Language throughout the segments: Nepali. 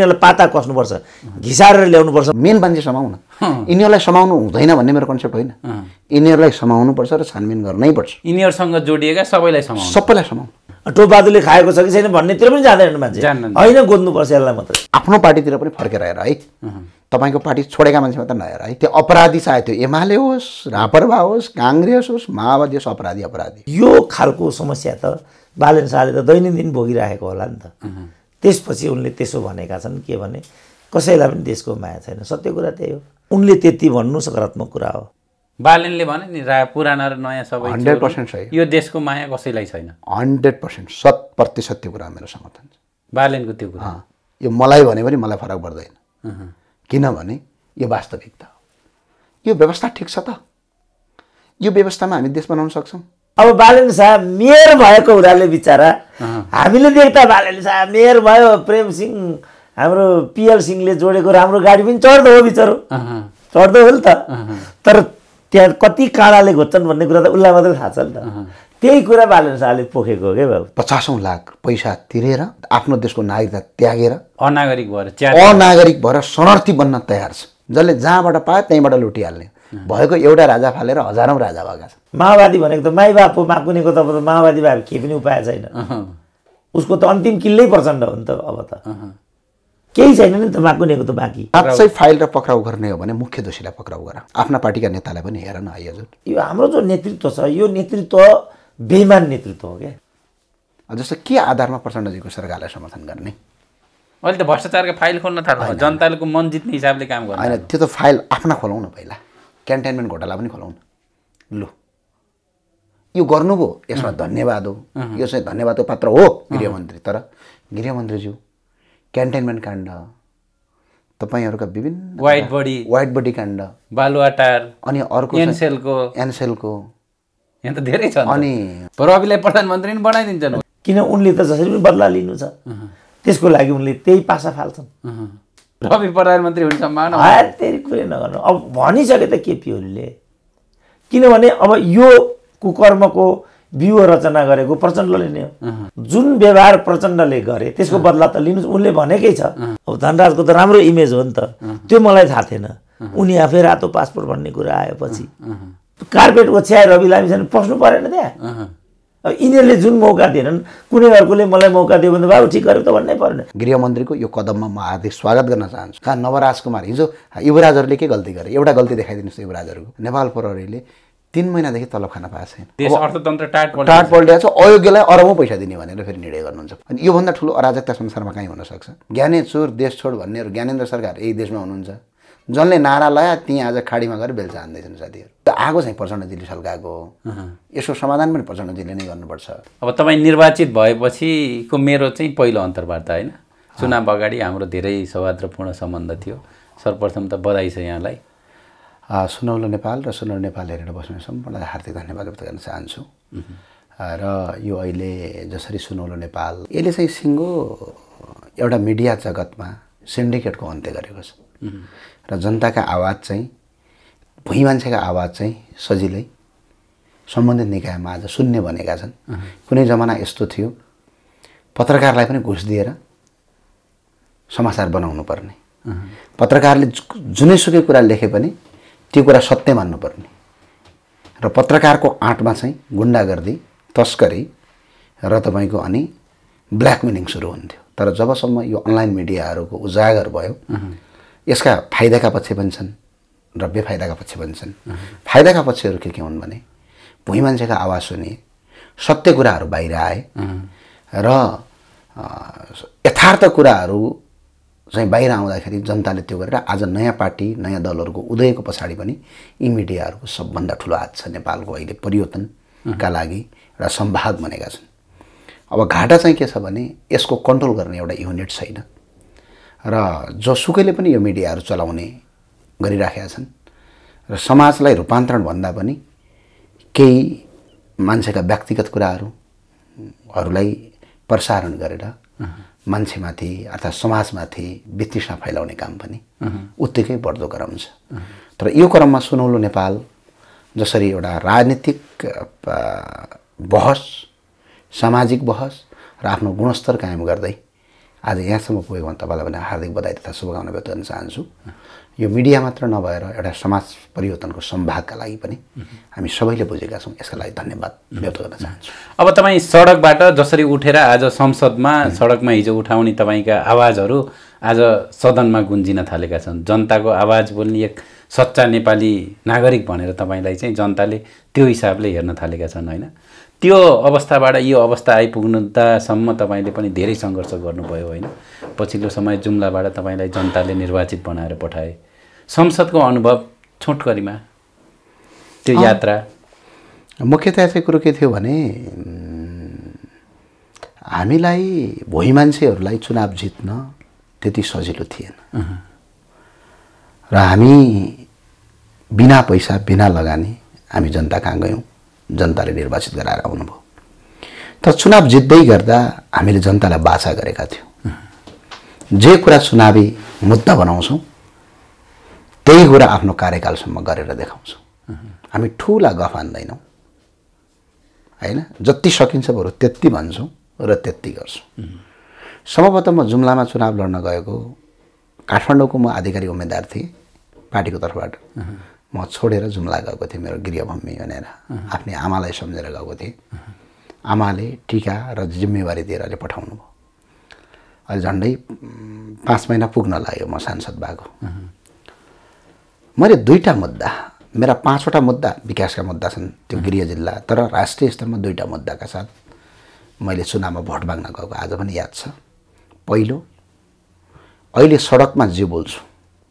यिनीहरूलाई पाता कस्नुपर्छ घिसारेर ल्याउनुपर्छ मेन मान्छे समाउन यिनीहरूलाई समाउनु हुँदैन भन्ने मेरो कन्सेप्ट होइन यिनीहरूलाई पर्छ र छानबिन गर्नै पर्छ यिनीहरूसँग जोडिएका सबैलाई समाउ सबैलाई समाउनु टोपादुले खाएको छ कि छैन भन्नेतिर पनि जाँदैन मान्छे होइन गोज्नुपर्छ यसलाई मात्रै आफ्नो पार्टीतिर पनि फर्केर हेर है तपाईँको पार्टी छोडेका मान्छे मात्र नहेर है त्यो अपराधी चाहे त्यो एमाले होस् रापरवा होस् काङ्ग्रेस होस् माओवादी होस् अपराधी अपराधी यो खालको समस्या त शाहले त दैनन्दिन भोगिराखेको होला नि त त्यसपछि उनले त्यसो भनेका छन् के भने कसैलाई पनि देशको माया छैन सत्य कुरा त्यही हो उनले त्यति भन्नु सकारात्मक कुरा हो बालनले भने नि रा पुराना र नयाँ सबै हन्ड्रेड पर्सेन्ट सही यो देशको माया कसैलाई छैन हन्ड्रेड पर्सेन्ट सत प्रतिशत त्यो कुरा मेरो समर्थन छ बालनको त्यो कुरा यो मलाई भने पनि मलाई फरक पर्दैन किनभने यो वास्तविकता हो यो व्यवस्था ठिक छ त यो व्यवस्थामा हामी देश बनाउन सक्छौँ अब बालन शाह मेयर भएको हुनाले बिचरा हामीले देख्दा बालन शाह मेयर भयो प्रेम सिंह हाम्रो पिएल सिंहले जोडेको राम्रो गाडी पनि चढ्दो हो बिचरो चढ्दो हो नि त तर त्यहाँ कति काँडाले घोज्छन् भन्ने कुरा त उसलाई मात्रै थाहा छ नि त त्यही कुरा बालन शाहले पोखेको हो क्या बाबु पचासौँ लाख पैसा तिरेर आफ्नो देशको नागरिकता त्यागेर अनागरिक भएर अनागरिक भएर शरणार्थी बन्न तयार छ जसले जहाँबाट पायो त्यहीँबाट लुटिहाल्ने भएको एउटा राजा फालेर हजारौँ राजा भएका छन् माओवादी भनेको त माई बाप हो माकुनेको त अब त माओवादी भए के पनि उपाय छैन उसको त अन्तिम किल्लै प्रचण्ड हो नि त अब त केही छैन नि त माकुनेको त बाँकी साँच्चै फाइल र पक्राउ गर्ने हो भने मुख्य दोषीलाई पक्राउ गर आफ्ना पार्टीका नेतालाई पनि हेर न हजुर यो हाम्रो जो नेतृत्व छ यो नेतृत्व बेमान नेतृत्व हो क्या जस्तो के आधारमा प्रचण्डजीको सरकारलाई समर्थन गर्ने अहिले त भ्रष्टाचारको फाइल खोल्न थाल्नु जनताको मन जित्ने हिसाबले काम गर्नु होइन त्यो त फाइल आफ्ना खोलाउन पहिला क्यान्टेन्मेन्ट घोटाला पनि खोलाउनु लु यो गर्नुभयो यसमा धन्यवाद हो यो चाहिँ धन्यवादको पात्र हो गृहमन्त्री तर गृहमन्त्रीज्यू क्यान्टेन्मेन्ट काण्ड तपाईँहरूका विभिन्न वाइट बडी वाइट बडी काण्ड बालुवाटार अनि अर्को एनसेलको एनसेलको यहाँ त धेरै छ अनि प्रविलाई प्रधानमन्त्री पनि बनाइदिन्छन् किन उनले त जसरी पनि बदला लिनु छ त्यसको लागि उनले त्यही पासा फाल्छन् रवि प्रधानमन्त्री हुने सम्भावना कुरै नगर्नु अब भनिसके त केपी किनभने अब यो कुकर्मको बिउ रचना गरेको प्रचण्डले नै हो जुन व्यवहार प्रचण्डले गरे त्यसको बदला त लिनु उनले भनेकै छ अब धनराजको त राम्रो इमेज हो नि त त्यो मलाई थाहा थिएन उनी आफै रातो पासपोर्ट भन्ने कुरा आएपछि कार्पेट ओछ्याए रवि लामिछाने पस्नु परेन त्यहाँ अब यिनीहरूले जुन मौका दिएनन् कुनै अर्कोले मलाई मौका दियो भने बाबु ठिक गरेको त भन्नै पर्ने गृहमन्त्रीको यो कदममा म हार्दिक स्वागत गर्न चाहन्छु कहाँ नवराज कुमार हिजो युवराजहरूले के गल्ती गरे एउटा गल्ती देखाइदिनुहोस् युवराजहरूको नेपाल प्रहरीले तिन महिनादेखि तलब खान पाएको छैन अर्थतन्त्र टाट टाट पल्टिरहेको छ अयोग्यलाई अरबौँ पैसा दिने भनेर फेरि निर्णय गर्नुहुन्छ अनि योभन्दा ठुलो अराजकता संसारमा कहीँ हुनसक्छ ज्ञाने चोर देश छोड भन्नेहरू ज्ञानेन्द्र सरकार यही देशमा हुनुहुन्छ जसले नारा लगायो ती आज खाडीमा गएर बेल चाहँदैछन् साथीहरू आगो चाहिँ प्रचण्डजीले सल्काएको हो यसको समाधान पनि प्रचण्डजीले नै गर्नुपर्छ अब तपाईँ निर्वाचित भएपछिको मेरो चाहिँ पहिलो अन्तर्वार्ता होइन चुनाव अगाडि हाम्रो धेरै सौहार्दपूर्ण सम्बन्ध थियो सर्वप्रथम त बधाई छ यहाँलाई सुनौलो नेपाल र सुनौलो नेपाल हेरेर बस्ने सम्पूर्ण हार्दिक धन्यवाद व्यक्त गर्न चाहन्छु र यो अहिले जसरी सुनौलो नेपाल यसले चाहिँ सिङ्गो एउटा मिडिया जगतमा सिन्डिकेटको अन्त्य गरेको छ र जनताका आवाज चाहिँ भुइँ मान्छेका आवाज चाहिँ सजिलै सम्बन्धित निकायमा आज सुन्ने भनेका छन् कुनै जमाना यस्तो थियो पत्रकारलाई पनि घुस दिएर समाचार बनाउनु पर्ने पत्रकारले जुनैसुकै कुरा लेखे पनि त्यो कुरा सत्य मान्नुपर्ने र पत्रकारको आँटमा चाहिँ गुन्डागर्दी तस्करी र तपाईँको अनि ब्ल्याकमेलिङ सुरु हुन्थ्यो तर जबसम्म यो अनलाइन मिडियाहरूको उजागर भयो यसका फाइदाका पक्ष पनि छन् र बेफाइदाका पक्ष पनि छन् फाइदाका पक्षहरू के के हुन् भने भुइँ मान्छेका आवाज सुने सत्य कुराहरू बाहिर आए र यथार्थ कुराहरू चाहिँ बाहिर आउँदाखेरि जनताले त्यो गरेर आज नयाँ पार्टी नयाँ दलहरूको उदयको पछाडि पनि यी मिडियाहरूको सबभन्दा ठुलो हात छ नेपालको अहिले परिवर्तनका लागि र सम्भाग बनेका छन् अब घाटा चाहिँ के छ भने यसको कन्ट्रोल गर्ने एउटा युनिट छैन र जसुकैले पनि यो मिडियाहरू चलाउने गरिराखेका छन् र समाजलाई रूपान्तरण भन्दा पनि केही मान्छेका व्यक्तिगत कुराहरूलाई प्रसारण गरेर मान्छेमाथि अर्थात् समाजमाथि वितृष्णा फैलाउने काम पनि उत्तिकै बढ्दो क्रम छ तर यो क्रममा सुनौलो नेपाल जसरी एउटा राजनीतिक बहस सामाजिक बहस र आफ्नो गुणस्तर कायम गर्दै आज यहाँसम्म पुग्यो भने तपाईँलाई पनि हार्दिक बधाई तथा शुभकामना व्यक्त गर्न चाहन्छु यो मिडिया मात्र नभएर एउटा समाज परिवर्तनको सम्भागका लागि पनि हामी सबैले बुझेका छौँ यसका लागि धन्यवाद व्यक्त गर्न चाहन्छु अब तपाईँ सडकबाट जसरी उठेर आज संसदमा सडकमा हिजो उठाउने तपाईँका आवाजहरू आज सदनमा गुन्जिन थालेका छन् जनताको आवाज बोल्ने एक सच्चा नेपाली नागरिक भनेर तपाईँलाई चाहिँ जनताले त्यो हिसाबले हेर्न थालेका छन् होइन त्यो अवस्थाबाट यो अवस्था तसम्म तपाईँले पनि धेरै सङ्घर्ष गर्नुभयो होइन पछिल्लो समय जुम्लाबाट तपाईँलाई जनताले निर्वाचित बनाएर पठाए संसदको अनुभव छोटकरीमा त्यो यात्रा मुख्यतया चाहिँ कुरो के थियो भने हामीलाई भोइ मान्छेहरूलाई चुनाव जित्न त्यति सजिलो थिएन र हामी बिना पैसा बिना लगानी हामी जनता कहाँ गयौँ जनताले निर्वाचित गराएर आउनुभयो तर चुनाव जित्दै गर्दा हामीले जनतालाई बाछा गरेका थियौँ जे कुरा चुनावी मुद्दा बनाउँछौँ त्यही कुरा आफ्नो कार्यकालसम्म गरेर देखाउँछौँ हामी ठुला गफ हान्दैनौँ होइन जति सकिन्छ बरु त्यति भन्छौँ र त्यति गर्छौँ सम्भवतः म जुम्लामा चुनाव लड्न गएको काठमाडौँको म आधिकारिक उम्मेदवार थिएँ पार्टीको तर्फबाट म छोडेर जुम्ला गएको थिएँ मेरो गृहभूमि भनेर आफ्नै आमालाई सम्झेर गएको थिएँ आमाले टिका र जिम्मेवारी दिएर अहिले पठाउनु भयो अहिले झन्डै पाँच महिना पुग्न लाग्यो म सांसद भएको मैले दुईवटा मुद्दा मेरा पाँचवटा मुद्दा विकासका मुद्दा छन् त्यो गृह जिल्ला तर राष्ट्रिय स्तरमा दुईवटा मुद्दाका साथ मैले चुनावमा भोट माग्न गएको आज पनि याद छ पहिलो अहिले सडकमा जे बोल्छु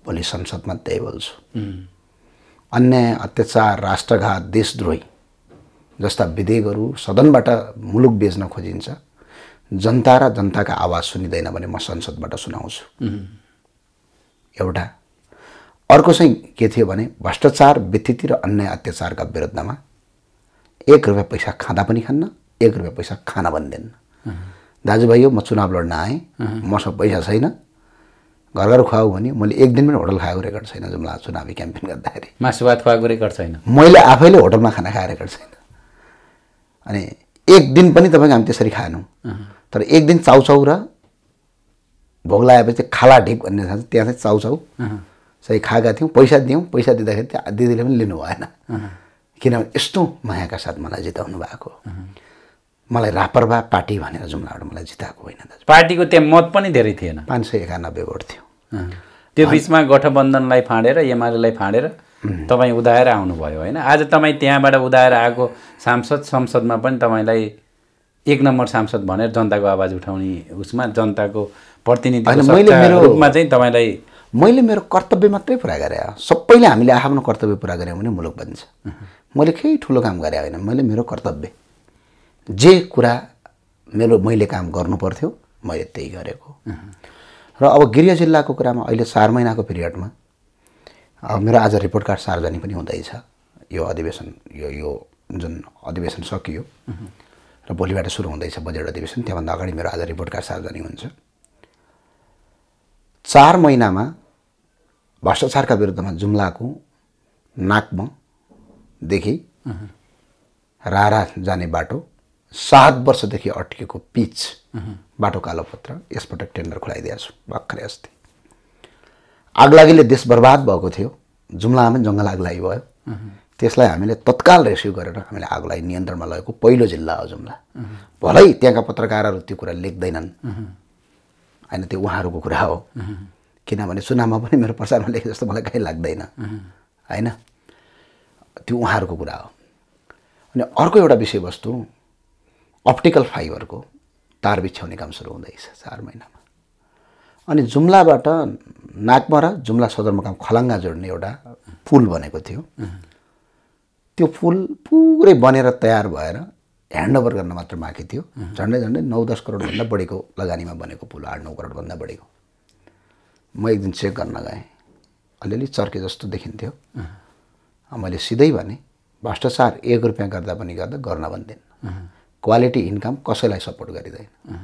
भोलि संसदमा त्यही बोल्छु अन्याय अत्याचार राष्ट्रघात देशद्रोही जस्ता विधेयकहरू सदनबाट मुलुक बेच्न खोजिन्छ जनता र जनताका आवाज सुनिँदैन भने म संसदबाट सुनाउँछु एउटा अर्को चाहिँ के थियो भने भ्रष्टाचार व्यतिथि र अन्याय अत्याचारका विरुद्धमा एक रुपियाँ पैसा खाँदा पनि खान्न एक रुपियाँ पैसा खान दिन्न दाजुभाइ हो म चुनाव लड्न आएँ मसँग पैसा छैन घर घर खुवाऊ भने मैले एक दिन पनि होटल खाएको रेकर्ड छैन जुम्ला चुनावी क्याम्पेन गर्दाखेरि मासु भात खुवाएको रेकर्ड छैन मैले आफैले होटलमा खाना खाएको रेकर्ड छैन अनि एक दिन पनि तपाईँको हामी त्यसरी खानु तर एक दिन चाउचाउ र भोग लगाएपछि खाला ढिक भन्ने छ त्यहाँ चाहिँ चाउचाउ सही खाएका थियौँ पैसा दियौँ पैसा दिँदाखेरि त्यहाँ दिदीले पनि लिनु भएन किनभने यस्तो मायाका साथ मलाई जिताउनु भएको मलाई रापरवा पार्टी भनेर जुम्लाबाट मलाई जिताएको होइन दाजु पार्टीको त्यहाँ मत पनि धेरै थिएन पाँच सय एकानब्बे भोट थियो त्यो बिचमा गठबन्धनलाई फाँडेर एमालेलाई फाँडेर तपाईँ उदाएर आउनुभयो होइन आज तपाईँ त्यहाँबाट उदाएर आएको सांसद संसदमा पनि तपाईँलाई एक नम्बर सांसद भनेर जनताको आवाज उठाउने उसमा जनताको प्रतिनिधि मैले मेरो रूपमा चाहिँ तपाईँलाई मैले मेरो कर्तव्य मात्रै पुरा गरेँ सबैले हामीले आफ्नो कर्तव्य पुरा गऱ्यौँ भने मुलुक बन्छ मैले केही ठुलो काम गरेँ होइन मैले मेरो कर्तव्य जे कुरा मेरो मैले काम गर्नुपर्थ्यो मैले त्यही गरेको र अब गृह जिल्लाको कुरामा अहिले चार महिनाको पिरियडमा मेरो आज रिपोर्ट कार्ड सार्वजनिक पनि हुँदैछ यो अधिवेशन यो यो जुन अधिवेशन सकियो र भोलिबाट सुरु हुँदैछ बजेट अधिवेशन त्योभन्दा अगाडि मेरो आज रिपोर्ट कार्ड सार्वजनिक हुन्छ चार महिनामा भ्रष्टाचारका विरुद्धमा जुम्लाको नाकमदेखि रारा जाने बाटो सात वर्षदेखि अट्किएको पिच बाटो कालोपत्र यसपटक टेन्डर खुलाइदिएको छु भर्खरै अस्ति आगलागीले देश बर्बाद भएको थियो जुम्लामा जङ्गल आगलागी भयो त्यसलाई हामीले तत्काल रेस्क्यु गरेर हामीले आगोलाई नियन्त्रणमा लगेको पहिलो जिल्ला हो जुम्ला भलै त्यहाँका पत्रकारहरू त्यो कुरा लेख्दैनन् होइन त्यो उहाँहरूको कुरा हो किनभने सुनामा पनि मेरो प्रसारमा लेखे जस्तो मलाई कहीँ लाग्दैन होइन त्यो उहाँहरूको कुरा हो अनि अर्को एउटा विषयवस्तु अप्टिकल फाइबरको तार बिछ्याउने काम सुरु हुँदैछ चार महिनामा अनि जुम्लाबाट नागमरा जुम्ला सदरमुकाम खलङ्गा जोड्ने एउटा पुल बनेको थियो त्यो पुल पुरै बनेर तयार भएर ह्यान्डओभर गर्न मात्र बाँकी थियो झन्डै झन्डै नौ दस करोडभन्दा बढीको लगानीमा बनेको पुल आठ नौ करोडभन्दा बढीको म एक दिन चेक गर्न गएँ अलिअलि चर्के जस्तो देखिन्थ्यो मैले सिधै भने भ्रष्टाचार एक रुपियाँ गर्दा पनि गर्दा गर्न भन्दिनँ क्वालिटी इन्कम कसैलाई सपोर्ट गरिँदैन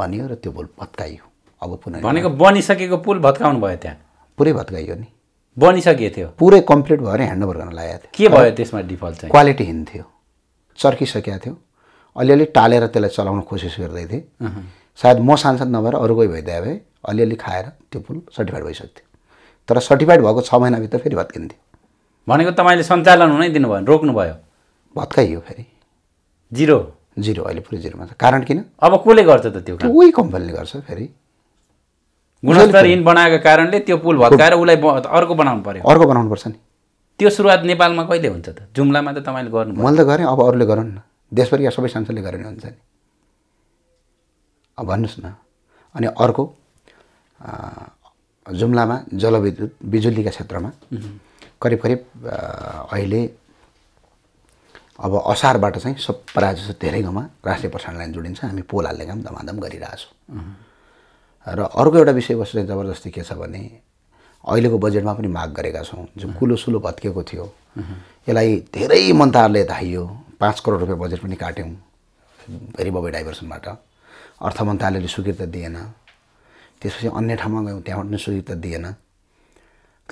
भनियो र त्यो पुल भत्काइयो अब पुनः भनेको बनिसकेको पुल भत्काउनु भयो त्यहाँ पुरै भत्काइयो नि बनिसकेको थियो पुरै कम्प्लिट भएर ह्यान्डओभर गर्न लागेको थियो के भयो त्यसमा डिफल्ट चाहिँ क्वालिटी हिँड्थ्यो चर्किसकेको थियो अलिअलि टालेर त्यसलाई चलाउन कोसिस गर्दै थिएँ सायद म सांसद नभएर अरू कोही भइदिए भए अलिअलि खाएर त्यो पुल सर्टिफाइड भइसक्थ्यो तर सर्टिफाइड भएको छ महिनाभित्र फेरि भत्किन्थ्यो भनेको तपाईँले सञ्चालन हुनै दिनुभयो रोक्नुभयो भत्काइयो फेरि जिरो जिरो अहिले पुरै जिरोमा छ कारण किन अब कसले गर्छ त त्यो उही कम्पनीले गर्छ फेरि गुणस्तरहीन बनाएको कारणले त्यो पुल भत्काएर उसलाई अर्को बनाउनु पर्यो अर्को बनाउनु पर्छ नि त्यो सुरुवात नेपालमा कहिले हुन्छ त जुम्लामा त तपाईँले गर्नु मैले त गरेँ अब अरूले गरौँ न या सबै सांसदले गरे हुन्छ नि अब भन्नुहोस् न अनि अर्को जुम्लामा जलविद्युत बिजुलीका क्षेत्रमा करिब करिब अहिले अब असारबाट चाहिँ सब प्रायः जस्तो धेरै गाउँमा राष्ट्रिय प्रसारण लाइन जोडिन्छ हामी पोल हाल्ने काम धमाधम गरिरहेछौँ र अर्को एउटा विषयवस्तु चाहिँ जबरजस्ती के छ भने अहिलेको बजेटमा पनि माग गरेका छौँ जुन कुलो सुलो भत्किएको थियो यसलाई धेरै मन्त्रालय धाइयो पाँच करोड रुपियाँ बजेट पनि काट्यौँ फेरि बबै डाइभर्सनबाट अर्थ मन्त्रालयले स्वीकृत दिएन त्यसपछि अन्य ठाउँमा गयौँ त्यहाँबाट पनि स्वीकृत दिएन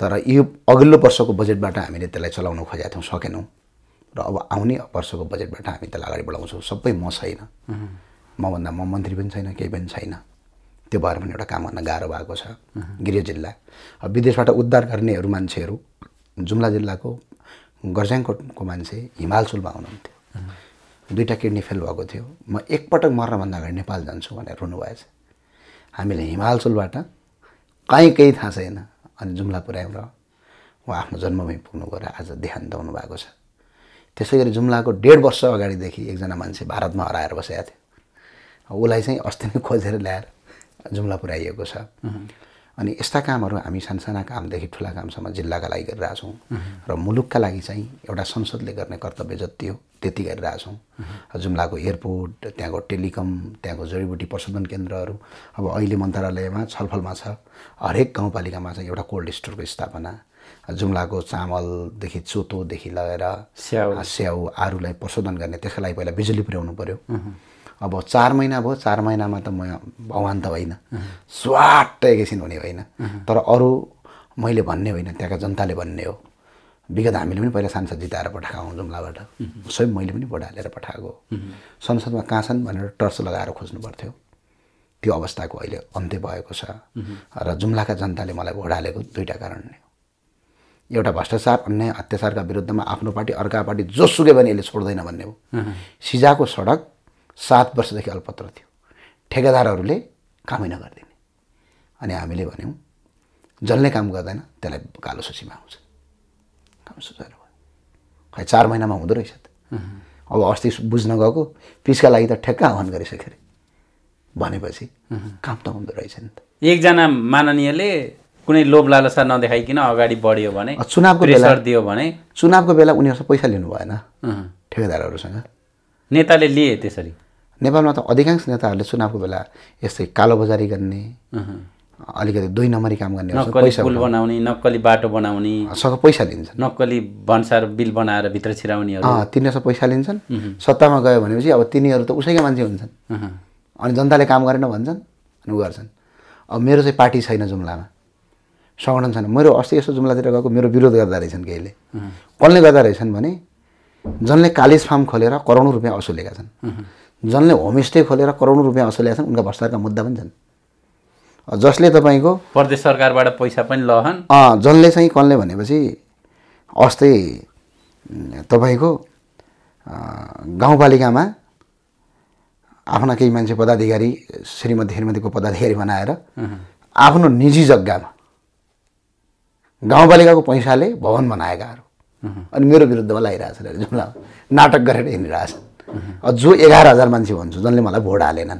तर यो अघिल्लो वर्षको बजेटबाट हामीले त्यसलाई चलाउन खोजेका थियौँ सकेनौँ र अब आउने वर्षको बजेटबाट हामी त्यसलाई अगाडि बढाउँछौँ सबै म छैन मभन्दा म मन्त्री पनि छैन केही पनि छैन त्यो भएर पनि एउटा काम गर्न गाह्रो भएको छ गृह जिल्ला अब विदेशबाट उद्धार गर्नेहरू मान्छेहरू जुम्ला जिल्लाको गर्ज्याङकोटको मान्छे हिमालसुलमा हुनुहुन्थ्यो दुईवटा किडनी फेल भएको थियो म एकपटक मर्नभन्दा अगाडि नेपाल जान्छु भनेर रुनुभएछ हामीले हिमालसुलबाट कहीँ केही थाहा छैन अनि जुम्ला पुऱ्यायौँ र उहाँ आफ्नो जन्मभूमि पुग्नु गएर आज ध्यान दाउनु भएको छ त्यसै गरी जुम्लाको डेढ वर्ष अगाडिदेखि एकजना मान्छे भारतमा हराएर बसेका थियो उसलाई चाहिँ अस्ति नै खोजेर ल्याएर जुम्ला पुऱ्याइएको छ अनि यस्ता कामहरू हामी सानसाना कामदेखि ठुला कामसम्म जिल्लाका लागि गरिरहेछौँ र मुलुकका लागि चाहिँ एउटा संसदले गर्ने कर्तव्य जति हो त्यति गरिरहेछौँ जुम्लाको एयरपोर्ट त्यहाँको टेलिकम त्यहाँको जडीबुटी प्रशोधन केन्द्रहरू अब अहिले मन्त्रालयमा छलफलमा छ हरेक गाउँपालिकामा चाहिँ एउटा कोल्ड स्टोरको स्थापना जुम्लाको चामलदेखि चोतोदेखि लगेर स्याउ स्याउ आरूलाई प्रशोधन गर्ने लागि पहिला बिजुली पुर्याउनु पऱ्यो अब चार महिना भयो चार महिनामा त म त होइन स्वाट एकैछिन हुने होइन तर अरू मैले भन्ने होइन त्यहाँका जनताले भन्ने हो विगत हामीले पनि पहिला सांसद जिताएर पठाएको जुम्लाबाट सबै मैले पनि भोट हालेर पठाएको संसदमा कहाँ छन् भनेर टर्च लगाएर खोज्नु पर्थ्यो त्यो अवस्थाको अहिले अन्त्य भएको छ र जुम्लाका जनताले मलाई भोडालेको हालेको दुईवटा कारणले हो एउटा भ्रष्टाचार अन्याय अत्याचारका विरुद्धमा आफ्नो पार्टी अर्का पार्टी जोसुकै पनि यसले छोड्दैन भन्ने हो सिजाको सडक सात वर्षदेखि अल्पत्र थियो ठेकेदारहरूले कामै नगरिदिने अनि हामीले भन्यौँ जसले काम गर्दैन त्यसलाई कालो सूचीमा आउँछ काम सुझाएर खै चार महिनामा हुँदो रहेछ त अब अस्ति बुझ्न गएको पिसका लागि त ठेक्का आह्वान गरिसक्यो अरे भनेपछि काम त हुँदो रहेछ नि त एकजना माननीयले कुनै लोभ लालसा नदेखाइकन अगाडि बढ्यो भने चुनावको बेला दियो भने चुनावको बेला उनीहरूसँग पैसा लिनु भएन ठेकेदारहरूसँग नेताले लिए त्यसरी नेपालमा त अधिकांश नेताहरूले चुनावको बेला यस्तै कालो बजारी गर्ने अलिकति दुई नम्बरी काम गर्ने बनाउने नक्कली बाटो बनाउने सँग पैसा लिन्छन् नक्कली भन्सार बिल बनाएर भित्र छिराउने तिनीहरूसँग पैसा लिन्छन् सत्तामा गयो भनेपछि अब तिनीहरू त उसैका मान्छे हुन्छन् अनि जनताले काम गरेन भन्छन् अनि उ गर्छन् अब मेरो चाहिँ पार्टी छैन जुम्लामा सङ्गठन छैन मेरो अस्ति यस्तो जुम्लातिर गएको मेरो विरोध गर्दा रहेछन् केहीले कसले गर्दा रहेछन् भने जसले कालेज फार्म खोलेर करोडौँ रुपियाँ असुलेका छन् जसले होमस्टे खोलेर करोडौँ रुपियाँ असुलेका छन् उनका भ्रष्टाचारका मुद्दा पनि छन् जसले तपाईँको प्रदेश सरकारबाट पैसा पनि लहन् जसले चाहिँ कसले भनेपछि अस्ति तपाईँको गाउँपालिकामा आफ्ना केही मान्छे पदाधिकारी श्रीमती श्रीमतीको पदाधिकारी बनाएर आफ्नो निजी जग्गामा गाउँपालिकाको पैसाले भवन बनाएकाहरू अनि मेरो विरुद्धमा लगाइरहेछन् अरे जुन नाटक गरेर हिँडिरहेछन् जो एघार हजार मान्छे भन्छु जसले मलाई भोट हालेनन्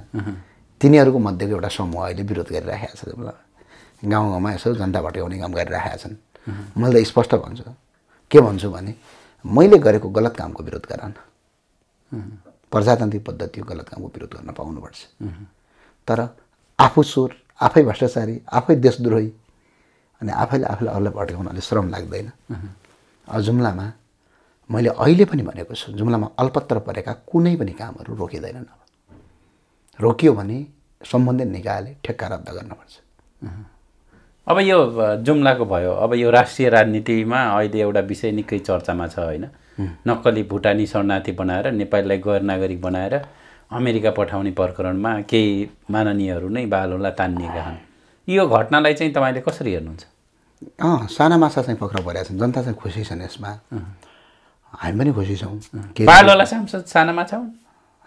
तिनीहरूको मध्येको एउटा समूह अहिले विरोध गरिराखेको छ जुन गाउँ गाउँमा यसो जनता भट्याउने काम गरिरहेका छन् मैले त स्पष्ट भन्छु के भन्छु भने मैले गरेको गलत कामको विरोध गर प्रजातान्त्रिक पद्धतिको गलत कामको विरोध गर्न पाउनुपर्छ तर आफू स्वर आफै भ्रष्टाचारी आफै देशद्रोही अनि आफैले आफूलाई अरूलाई भट्काउन श्रम लाग्दैन जुम्लामा मैले अहिले पनि भनेको छु जुम्लामा अल्पत्र परेका कुनै पनि कामहरू रोकिँदैनन् अब रोकियो भने सम्बन्धित निकायले ठेक्का रद्द गर्नुपर्छ अब यो जुम्लाको भयो अब यो राष्ट्रिय राजनीतिमा अहिले एउटा विषय निकै चर्चामा छ होइन नक्कली भुटानी शरणार्थी बनाएर नेपालीलाई गैर नागरिक बनाएर अमेरिका पठाउने प्रकरणमा केही माननीयहरू नै बालहरूलाई तान्ने गाह्रो यो घटनालाई चाहिँ तपाईँले कसरी हेर्नुहुन्छ अँ साना माछा चाहिँ पक्राउ परेका छन् जनता चाहिँ खुसी छन् यसमा हामी पनि खुसी छौँ पालोला सांसद साना माछा हुन्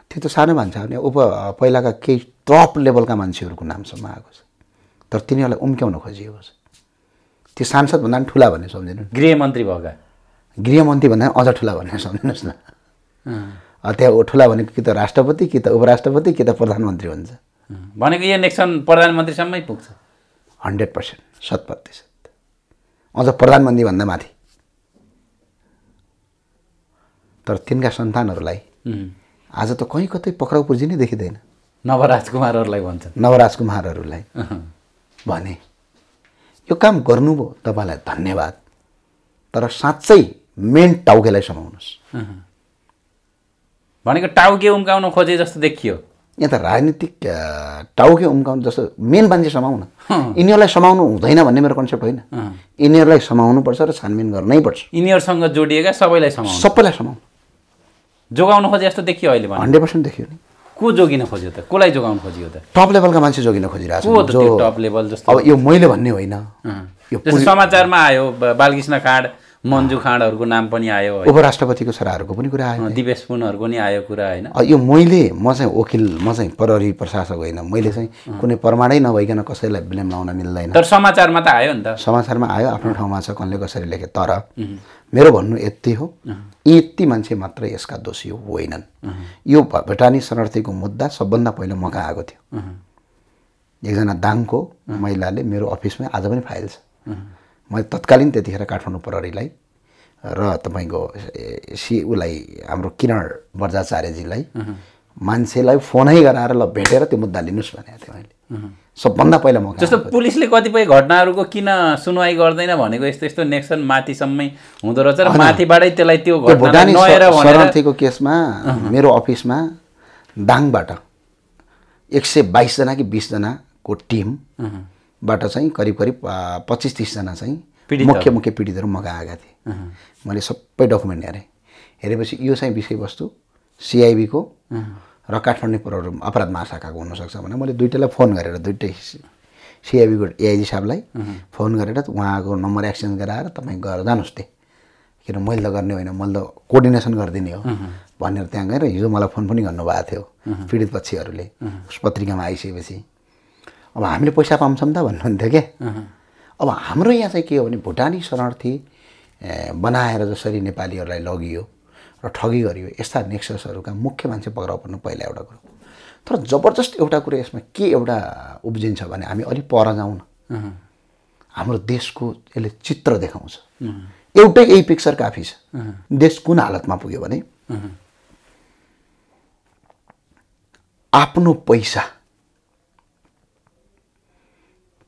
त्यो त सानो भन्छ हो नि उप पहिलाका केही टप लेभलका मान्छेहरूको नामसम्म आएको छ तर तिनीहरूलाई उम्क्याउन खोजिएको छ त्यो सांसद भन्दा पनि ठुला भन्ने सम्झिनु गृहमन्त्री भएका गृहमन्त्रीभन्दा पनि अझ ठुला भन्ने सम्झिनुहोस् न त्यहाँ ठुला भनेको कि त राष्ट्रपति कि त उपराष्ट्रपति कि त प्रधानमन्त्री हुन्छ भनेको यो नेक्सन प्रधानमन्त्रीसम्मै पुग्छ हन्ड्रेड पर्सेन्ट शत प्रतिशत अझ प्रधानमन्त्रीभन्दा माथि तर तिनका सन्तानहरूलाई आज त कहीँ कतै पक्राउ पुर्जी नै देखिँदैन नवराज कुमारहरूलाई भन्छ नवराज कुमारहरूलाई भने यो काम गर्नुभयो तपाईँलाई धन्यवाद तर साँच्चै मेन टाउकेलाई समाउनुहोस् भनेको टाउके उम्काउन खोजे जस्तो देखियो यहाँ त राजनीतिक टाउकै उम्काउनु जस्तो मेन मान्छे समाउन यिनीहरूलाई समाउनु हुँदैन भन्ने मेरो कन्सेप्ट होइन यिनीहरूलाई पर्छ र छानबिन गर्नै पर्छ यिनीहरूसँग जोडिएका सबैलाई समाउनु सबैलाई समाउनु जोगाउनु खोजे जस्तो देखियो अहिले हन्ड्रेड पर्सेन्ट देखियो नि को जोगिन खोज्यो त कसलाई जोगाउनु खोजियो त टप लेभलका मान्छे जोगिन खोजिरहेको छ टप लेभल जस्तो अब यो मैले भन्ने होइन यो समाचारमा आयो बालकृष्ण काँड मन्जु खाँडहरूको नाम पनि आयो उपराष्ट्रपतिको छोराहरूको पनि कुरा आयो दिवेश पुनहरूको नि आयो कुरा होइन यो मैले म चाहिँ वकिल म चाहिँ प्रहरी प्रशासक होइन मैले चाहिँ कुनै प्रमाणै नभइकन कसैलाई ब्लेम लाउन मिल्दैन तर समाचारमा त आयो नि त समाचारमा आयो आफ्नो ठाउँमा छ कसले कसरी लेखे तर मेरो भन्नु यति हो यति मान्छे मात्र यसका दोषी होइनन् यो भटानी शरणार्थीको मुद्दा सबभन्दा पहिला म कहाँ आएको थियो एकजना दाङको महिलाले मेरो अफिसमै आज पनि फाइल छ मैले तत्कालीन त्यतिखेर काठमाडौँ प्रहरीलाई र तपाईँको सि उसलाई हाम्रो किरण बर्जाचार्यजीलाई मान्छेलाई फोनै गराएर ल भेटेर त्यो मुद्दा लिनुहोस् भनेको थिएँ मैले सबभन्दा पहिला म जस्तो पुलिसले कतिपय घटनाहरूको किन सुनवाई गर्दैन भनेको यस्तो यस्तो नेक्सन माथिसम्मै हुँदो रहेछ र माथिबाटै त्यसलाई त्यो भुटानी शरणार्थीको केसमा मेरो अफिसमा दाङबाट एक सय बाइसजना कि बिसजनाको टिम बाट चाहिँ करिब करिब पच्चिस तिसजना चाहिँ मुख्य मुख्य पीडितहरू मगा आएका थिए मैले सबै डकुमेन्ट हेरेँ हेरेपछि यो चाहिँ विषयवस्तु सिआइबीको र काठमाडौँ प्रहरी अपराध महाशाखाको हुनसक्छ भने मैले दुइटैलाई फोन गरेर दुइटै सिआइबीको एआइजी साहबलाई फोन गरेर उहाँको नम्बर एक्सचेन्ज गराएर तपाईँ गएर जानुहोस् त्यही किन मैले त गर्ने होइन मैले त कोअर्डिनेसन गरिदिने हो भनेर त्यहाँ गएर हिजो मलाई फोन पनि गर्नुभएको थियो पीडित पक्षीहरूले पत्रिकामा आइसकेपछि अब हामीले पैसा पाउँछौँ त भन्नुहुन्थ्यो क्या अब हाम्रो यहाँ चाहिँ के हो भने भुटानी शरणार्थी बनाएर जसरी नेपालीहरूलाई लगियो र ठगी गरियो यस्ता नेक्सहरूका मुख्य मान्छे पक्राउ पर्नु पहिला एउटा कुरो तर जबरजस्त एउटा कुरो यसमा के एउटा उब्जिन्छ भने हामी अलिक पर जाउँ न हाम्रो देशको यसले चित्र देखाउँछ एउटै यही पिक्चर काफी छ देश कुन हालतमा पुग्यो भने आफ्नो पैसा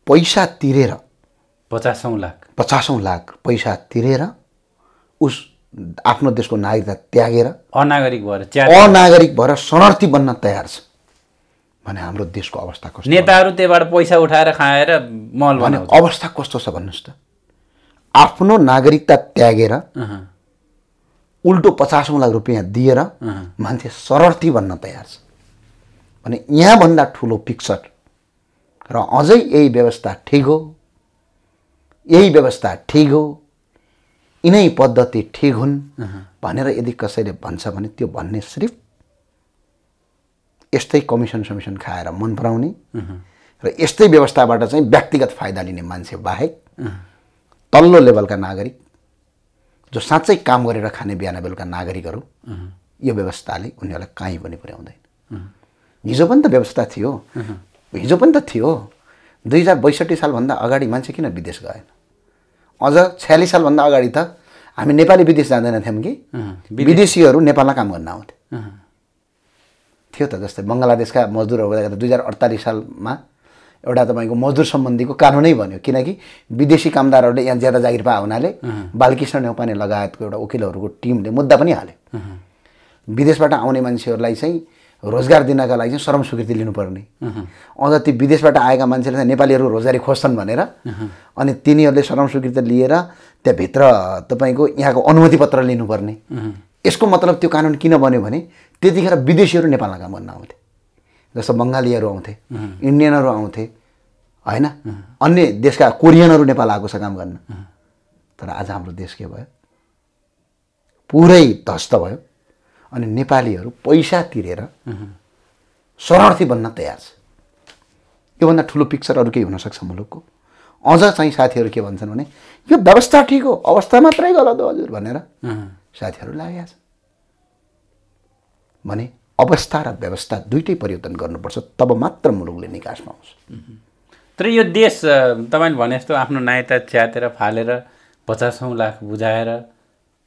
पैसा तिरेर पचासौँ लाख पचासौँ लाख पैसा तिरेर उस आफ्नो देशको नागरिकता त्यागेर अनागरिक भएर अनागरिक भएर शरणार्थी बन्न तयार छ भने हाम्रो देशको अवस्था कस्तो नेताहरू त्यहाँबाट पैसा उठाएर खाएर मल भने अवस्था कस्तो छ भन्नुहोस् त आफ्नो नागरिकता त्यागेर उल्टो पचासौँ लाख रुपियाँ दिएर मान्छे शरणार्थी बन्न तयार छ भने यहाँभन्दा ठुलो पिक्चर र अझै यही व्यवस्था ठिक हो यही व्यवस्था ठिक हो यिनै पद्धति ठिक हुन् भनेर यदि कसैले भन्छ भने त्यो भन्ने सिर्फ यस्तै कमिसन समिसन खाएर मन पराउने र यस्तै व्यवस्थाबाट चाहिँ व्यक्तिगत फाइदा लिने मान्छे बाहेक तल्लो लेभलका नागरिक जो साँच्चै काम गरेर खाने बिहान बेलुका नागरिकहरू यो व्यवस्थाले उनीहरूलाई काहीँ पनि पुर्याउँदैन हिजो पनि त व्यवस्था थियो हिजो पनि त थियो दुई हजार बैसठी सालभन्दा अगाडि मान्छे किन विदेश गएन अझ छ्यालिस सालभन्दा अगाडि त हामी नेपाली विदेश जाँदैन थियौँ कि विदेशीहरू नेपालमा काम गर्न आउँथे थियो त जस्तै बङ्गलादेशका मजदुरहरू दुई हजार अडतालिस सालमा एउटा तपाईँको मजदुर सम्बन्धीको कानुनै बन्यो किनकि विदेशी कामदारहरूले यहाँ ज्यादा जागिर पाए हुनाले बालकृष्ण नेउपाने लगायतको एउटा वकिलहरूको टिमले मुद्दा पनि हाल्यो विदेशबाट आउने मान्छेहरूलाई चाहिँ रोजगार दिनका लागि चाहिँ श्रम स्वीकृति लिनुपर्ने अझ ती विदेशबाट आएका मान्छेले चाहिँ नेपालीहरू रोजगारी खोज्छन् भनेर अनि तिनीहरूले श्रम स्वीकृति लिएर त्यहाँभित्र तपाईँको यहाँको अनुमति पत्र लिनुपर्ने यसको मतलब त्यो कानुन किन बन्यो भने त्यतिखेर विदेशीहरू नेपालमा काम गर्न आउँथे जस्तो बङ्गालीहरू आउँथे इन्डियनहरू आउँथे होइन अन्य देशका कोरियनहरू नेपाल आएको छ काम गर्न तर आज हाम्रो देश के भयो पुरै ध्वस्त भयो अनि नेपालीहरू पैसा तिरेर शरणार्थी बन्न तयार छ योभन्दा ठुलो पिक्चर अरू केही हुनसक्छ मुलुकको अझ चाहिँ साथीहरू के भन्छन् भने यो व्यवस्था ठिक हो अवस्था मात्रै गलत हो हजुर भनेर साथीहरू लागेका छन् भने अवस्था र व्यवस्था दुइटै परिवर्तन गर्नुपर्छ तब मात्र मुलुकले निकासमा आउँछ तर यो देश तपाईँले भने जस्तो आफ्नो नायता च्यातेर फालेर पचासौँ लाख बुझाएर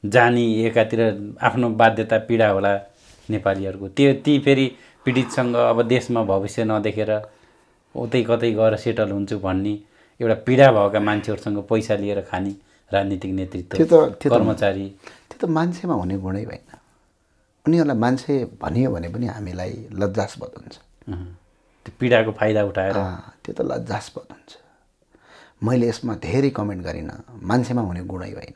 जानी एकातिर आफ्नो बाध्यता पीडा होला नेपालीहरूको त्यो ती फेरि पीडितसँग अब देशमा भविष्य नदेखेर उतै कतै गएर सेटल हुन्छु भन्ने एउटा पीडा भएका मान्छेहरूसँग पैसा लिएर खाने राजनीतिक नेतृत्व त्यो त कर्मचारी त्यो त मान्छेमा हुने गुणै होइन उनीहरूलाई मान्छे भनियो भने पनि हामीलाई लज्जास्पद हुन्छ त्यो पीडाको फाइदा उठाएर त्यो त लज्जास्पद हुन्छ मैले यसमा धेरै कमेन्ट गरिनँ मान्छेमा हुने गुणै होइन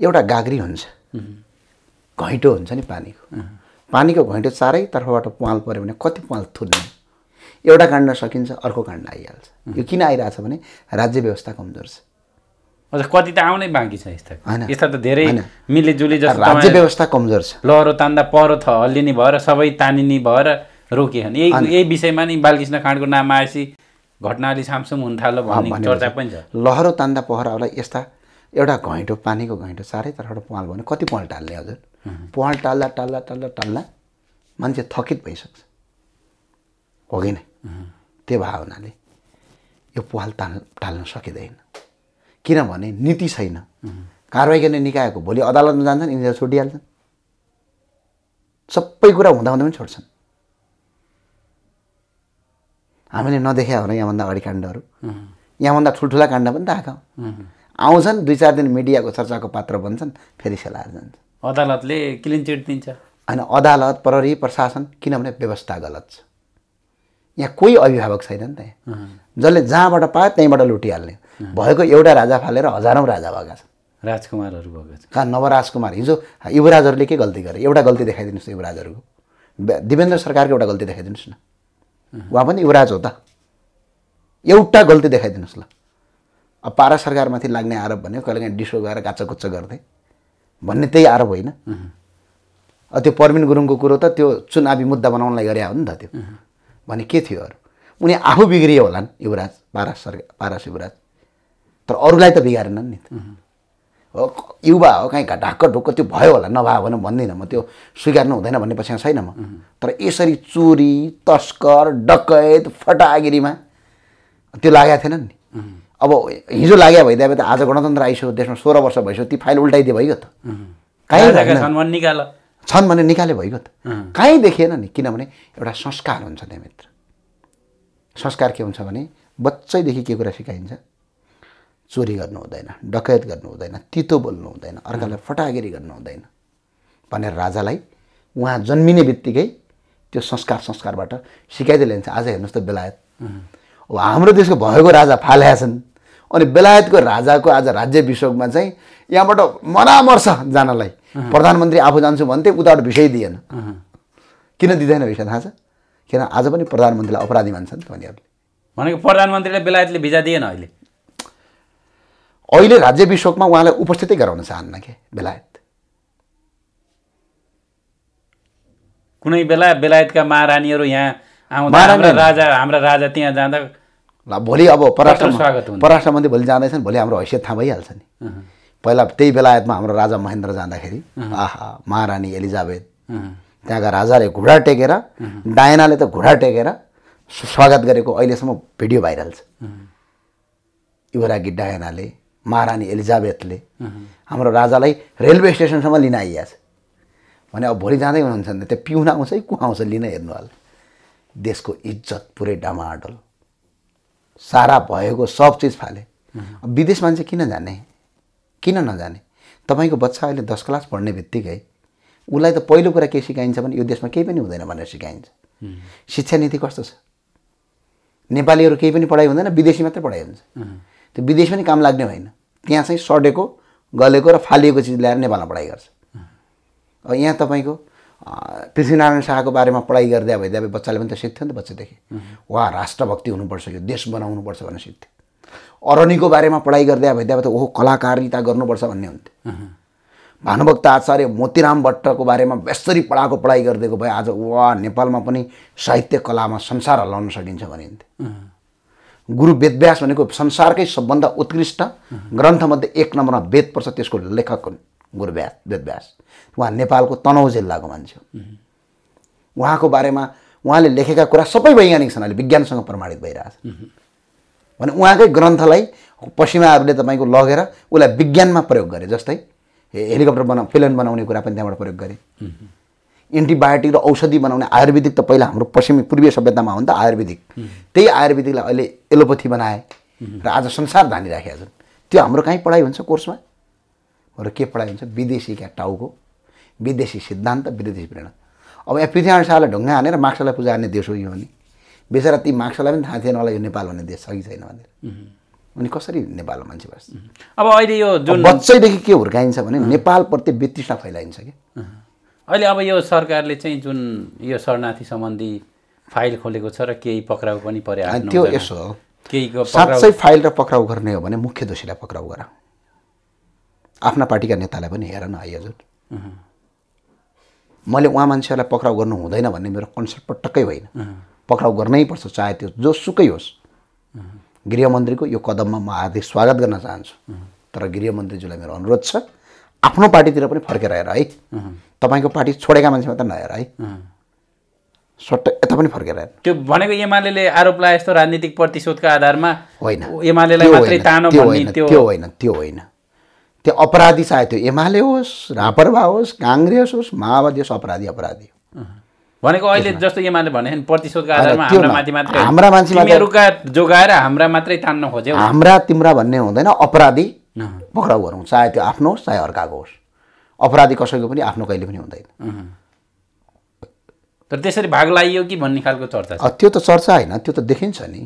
एउटा गाग्री हुन्छ घैँटो हुन्छ नि पानीको पानीको घैँटो चारैतर्फबाट पाल पऱ्यो भने कति पाल थुन्ने एउटा काण्ड सकिन्छ अर्को काण्ड आइहाल्छ यो किन आइरहेछ भने राज्य व्यवस्था कमजोर छ अझ कति त आउनै बाँकी छ यस्ता होइन यस्ता त धेरै मिलिजुली जस्तो राज्य व्यवस्था कमजोर छ लहरो तान्दा पहरो थ हल्लिने भएर सबै तानिने भएर रोकिएन यही यही विषयमा नि बालकृष्ण काण्डको नाम आएपछि अलि सामसुम हुन थाल्यो भन्ने चर्चा पनि छ लहरो तान्दा पहराहरूलाई यस्ता एउटा घैँटो पानीको घैँटो चारैतर्फबाट पाल भने कति पाल टाल्ने हजुर पाल टाल्दा टाल्दा टाल्दा टाल्दा मान्छे थकित भइसक्छ हो कि नै त्यो भएको हुनाले यो पाल ताल टाल्न सकिँदैन किनभने नीति छैन कारवाही गर्ने निकायको भोलि अदालतमा जान्छन् यिनीहरू छोडिहाल्छन् सबै कुरा हुँदा हुँदा पनि छोड्छन् हामीले नदेखा हो यहाँभन्दा अगाडि काण्डहरू यहाँभन्दा ठुल्ठुला काण्ड पनि त आएका आउँछन् दुई चार दिन मिडियाको चर्चाको पात्र बन्छन् फेरि सेलाएर जान्छ अदालतले क्लिन चिट दिन्छ होइन अदालत प्रहरी प्रशासन किनभने व्यवस्था गलत छ यहाँ कोही अभिभावक छैन नि त यहाँ जसले जहाँबाट पायो त्यहीँबाट लुटिहाल्ने भएको एउटा राजा फालेर हजारौँ राजा भएका छन् राजकुमारहरू भएको छ कहाँ नवराजकुमार हिजो युवराजहरूले के गल्ती गरे एउटा गल्ती देखाइदिनुहोस् युवराजहरूको दिवेन्द्र सरकारको एउटा गल्ती देखाइदिनुहोस् न उहाँ पनि युवराज हो त एउटा गल्ती देखाइदिनुहोस् ल अब पारा सरकारमाथि लाग्ने आरोप भन्यो कहिलेकाहीँ डिसो गएर काचाकुच्चा गर्थे भन्ने त्यही आरोप होइन त्यो परमिन गुरुङको कुरो त त्यो चुनावी मुद्दा बनाउनलाई गरे हो नि त त्यो भने के थियो अरू उनी आफू बिग्रियो होलान् युवराज पारा सरकार पारस युवराज तर अरूलाई त बिगारेनन् नि हो युवा हो कहीँ ढाक्क ढुक्क त्यो भयो होला नभए भने भन्दिनँ म त्यो स्वीकार्नु हुँदैन भन्ने पछि छैन म तर यसरी चोरी तस्कर डकैत फटागिरीमा त्यो लागेको थिएन नि अब हिजो लाग्यो भइदिए भने त आज गणतन्त्र आइसक्यो देशमा सोह्र वर्ष भइसक्यो ती फाइल उल्टाइदियो भइगयो त कहीँ निकाल छन् भने निकाले भइगयो त कहीँ देखिएन नि किनभने एउटा संस्कार हुन्छ त्यहाँ मित्र संस्कार के हुन्छ भने बच्चैदेखि के कुरा सिकाइन्छ चोरी गर्नु हुँदैन डकैत गर्नु हुँदैन तितो बोल्नु हुँदैन अर्कालाई फटागिरी गर्नु हुँदैन भनेर राजालाई उहाँ जन्मिने बित्तिकै त्यो संस्कार संस्कारबाट सिकाइदिएर ल्याइन्छ आज हेर्नुहोस् त बेलायत हाम्रो देशको भएको राजा छन् अनि बेलायतको राजाको आज राज्य विशोकमा चाहिँ यहाँबाट मरामर्श जानलाई प्रधानमन्त्री आफू जान्छु भन्थे उताबाट भिसै दिएन किन दिँदैन भिसा थाहा छ किन आज पनि प्रधानमन्त्रीलाई अपराधी मान्छन् त उनीहरूले भनेको प्रधानमन्त्रीले बेलायतले भिजा दिएन अहिले अहिले राज्य विशोकमा उहाँलाई उपस्थितै गराउन चाहन्न के बेलायत कुनै बेला बेलायतका महारानीहरू यहाँ आउँदा राजा हाम्रा राजा त्यहाँ जाँदा ल भोलि अब पराष्ट्र पराष्ट्र मन्त्री भोलि जाँदैछन् भोलि हाम्रो हैसियत थाहा भइहाल्छ नि पहिला त्यही बेलायतमा हाम्रो राजा महेन्द्र जाँदाखेरि आहा महारानी एलिजाबेथ त्यहाँका राजाले घुँडा टेकेर डायनाले त घुँडा टेकेर स्वागत गरेको अहिलेसम्म भिडियो भाइरल छ युवरागी डायनाले महारानी एलिजाबेथले हाम्रो राजालाई रेलवे स्टेसनसम्म लिन आइया भने अब भोलि जाँदै हुनुहुन्छ भने त्यहाँ पिउन आउँछ कि को आउँछ लिन हेर्नु होला देशको इज्जत पुरै डमाडोल सारा भएको सब चिज फाले विदेश मान्छे किन जाने किन नजाने तपाईँको बच्चा अहिले दस क्लास पढ्ने बित्तिकै उसलाई त पहिलो कुरा के सिकाइन्छ भने यो देशमा केही पनि हुँदैन भनेर सिकाइन्छ शिक्षा नीति कस्तो छ नेपालीहरू केही पनि पढाइ हुँदैन विदेशी मात्रै पढाइ हुन्छ त्यो विदेश पनि काम लाग्ने होइन त्यहाँ चाहिँ सडेको गलेको र फालिएको चिज ल्याएर नेपालमा पढाइ गर्छ यहाँ तपाईँको पृथ्वीनारायण शाहको बारेमा पढाइ गर्दा भइदिए बच्चाले पनि त सिक्थ्यो नि त बच्चादेखि उहाँ राष्ट्रभक्ति हुनुपर्छ यो देश बनाउनुपर्छ भनेर सिक्थ्यो अरणीको बारेमा पढाइ गर्दा भइदिए त ओहो कलाकारिता गर्नुपर्छ भन्ने हुन्थ्यो भानुभक्त आचार्य मोतीराम भट्टको बारेमा बेसरी पढाएको पढाइ गरिदिएको भए आज वा नेपालमा पनि साहित्य कलामा संसार हल्लाउन सकिन्छ भनिन्थ्यो गुरु वेदव्यास भनेको संसारकै सबभन्दा उत्कृष्ट ग्रन्थमध्ये एक नम्बरमा वेद पर्छ त्यसको लेखक गुरु व्यास वेदव्यास उहाँ नेपालको तनहुँ जिल्लाको मान्छे हो उहाँको बारेमा उहाँले लेखेका कुरा सबै वैज्ञानिक छन् अहिले विज्ञानसँग प्रमाणित भइरहेछ भने उहाँकै ग्रन्थलाई पश्चिमाहरूले तपाईँको लगेर उसलाई विज्ञानमा प्रयोग गरे जस्तै हेलिकप्टर बना फिलन बनाउने कुरा पनि त्यहाँबाट प्रयोग गरे एन्टिबायोटिक र औषधि बनाउने आयुर्वेदिक त पहिला हाम्रो पश्चिमी पूर्वीय सभ्यतामा हो नि त आयुर्वेदिक त्यही आयुर्वेदिकलाई अहिले एलोपेथी बनाए र आज संसार धानिराखेका छन् त्यो हाम्रो कहीँ पढाइ हुन्छ कोर्समा र के पढाइ हुन्छ विदेशीका टाउको विदेशी सिद्धान्त विदेशी प्रेरणा अब यहाँ पृथ्वी अनुसारलाई ढुङ्गा हानेर माक्सलाई पूजा हान्ने देश हो यो भने बेचरा ती माक्सलाई पनि थाहा थिएन होला यो नेपाल भन्ने देश छ कि छैन भनेर उनी कसरी नेपालमा मान्छे बस्छ अब अहिले यो जुन बच्चैदेखि के हुर्काइन्छ भने नेपाल प्रति वितृष्णा फैलाइन्छ कि अहिले अब यो सरकारले चाहिँ जुन यो शरणार्थी सम्बन्धी फाइल खोलेको छ र केही पक्राउ पनि पर्यो त्यो यसो हो साँच्चै फाइल र पक्राउ गर्ने हो भने मुख्य दोषीलाई पक्राउ गर आफ्ना पार्टीका नेतालाई पनि हेर न हजुर मैले उहाँ मान्छेहरूलाई पक्राउ गर्नु हुँदैन भन्ने मेरो कन्सेप्ट पटक्कै होइन पक्राउ गर्नै पर्छ चाहे त्यो जोसुकै होस् गृहमन्त्रीको यो कदममा म हार्दिक स्वागत गर्न चाहन्छु तर गृहमन्त्रीज्यूलाई मेरो अनुरोध छ आफ्नो पार्टीतिर पनि फर्केर आएर है तपाईँको पार्टी छोडेका मान्छे मात्र नहेर है सट्ट यता पनि फर्केर आएर त्यो भनेको एमाले आरोप लगाए यस्तो राजनीतिक प्रतिशोधका आधारमा होइन एमाले त्यो होइन त्यो होइन त्यो अपराधी चाहे त्यो एमाले होस् रापरवा होस् काङ्ग्रेस होस् माओवादी होस् अपराधी अपराधी हो भनेको अहिले जस्तो एमाले भने प्रतिशोधका आधारमा हाम्रा मान्छे जोगाएर हाम्रा मात्रै तान्न खोज्यो हाम्रा तिम्रा भन्ने हुँदैन अपराधी पक्राउ गरौँ चाहे त्यो आफ्नो होस् चाहे अर्काको होस् अपराधी कसैको पनि आफ्नो कहिले पनि हुँदैन तर त्यसरी भाग लाइयो कि भन्ने खालको चर्चा त्यो त चर्चा होइन त्यो त देखिन्छ नि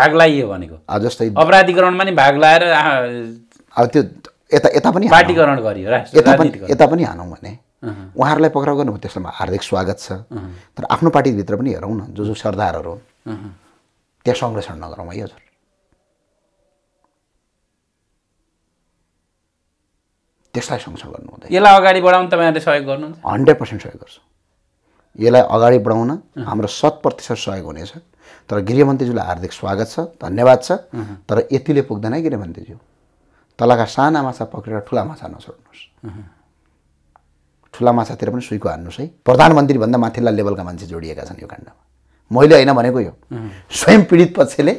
भाग लाइयो भनेको जस्तै अपराधीकरणमा नि भाग लाएर अब त्यो यता यता पनि यता पनि हानौँ भने उहाँहरूलाई पक्राउ गर्नु त्यसमा हार्दिक स्वागत छ तर आफ्नो पार्टीभित्र पनि हेरौँ न जो जो सरदारहरू हुन् त्यहाँ संरक्षण नगरौँ है हजुर त्यसलाई सँगसँग गर्नु हुँदैन यसलाई अगाडि बढाउन तपाईँहरूले सहयोग गर्नुहुन्छ हन्ड्रेड पर्सेन्ट सहयोग गर्छु यसलाई अगाडि बढाउन हाम्रो शत प्रतिशत सहयोग हुनेछ तर गृहमन्त्रीज्यूलाई हार्दिक स्वागत छ धन्यवाद छ तर यतिले पुग्दैन है गृहमन्त्रीज्यू तलका साना माछा पक्रेर ठुला माछा नछोड्नुहोस् ठुला माछातिर पनि सुईको हान्नुहोस् है प्रधानमन्त्रीभन्दा माथिल्ला लेभलका मान्छे जोडिएका छन् यो काण्डमा मैले होइन भनेको यो स्वयं पीडित पक्षले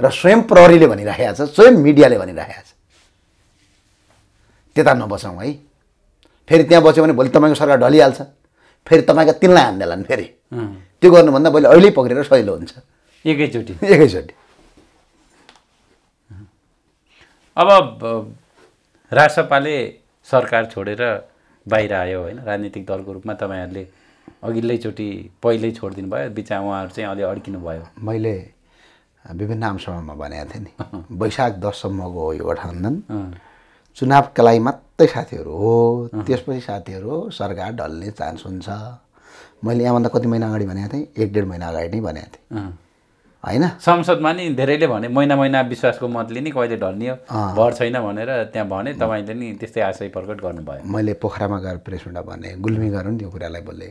र स्वयं प्रहरीले भनिराखेको छ स्वयं मिडियाले भनिराखेको छ त्यता नबसौँ है फेरि त्यहाँ बस्यो भने भोलि तपाईँको सरकार ढलिहाल्छ फेरि तपाईँका तिनलाई हान्ने फेरि त्यो गर्नुभन्दा पहिले अहिले पक्रेर सहिलो हुन्छ एकैचोटि एकैचोटि अब राजसपाले सरकार छोडेर बाहिर आयो होइन राजनीतिक दलको रूपमा तपाईँहरूले अघिल्लैचोटि पहिल्यै छोडिदिनु भयो बिचमा उहाँहरू चाहिँ अलि अड्किनु भयो मैले विभिन्न आमसभामा भनेको थिएँ नि वैशाख दससम्मको हो यो गठबन्धन चुनावका लागि मात्रै साथीहरू हो त्यसपछि साथीहरू सरकार ढल्ने चान्स हुन्छ मैले यहाँभन्दा कति महिना अगाडि भनेको थिएँ एक डेढ महिना अगाडि नै भनेको थिएँ होइन संसदमा नि धेरैले भने महिना महिना विश्वासको मतले नि कहिले ढल्नियो भर छैन भनेर त्यहाँ भने तपाईँले नि त्यस्तै आशय प्रकट गर्नुभयो मैले पोखरामा गएर प्रेसमा भने गुल्मी गरौँ नि त्यो कुरालाई बोले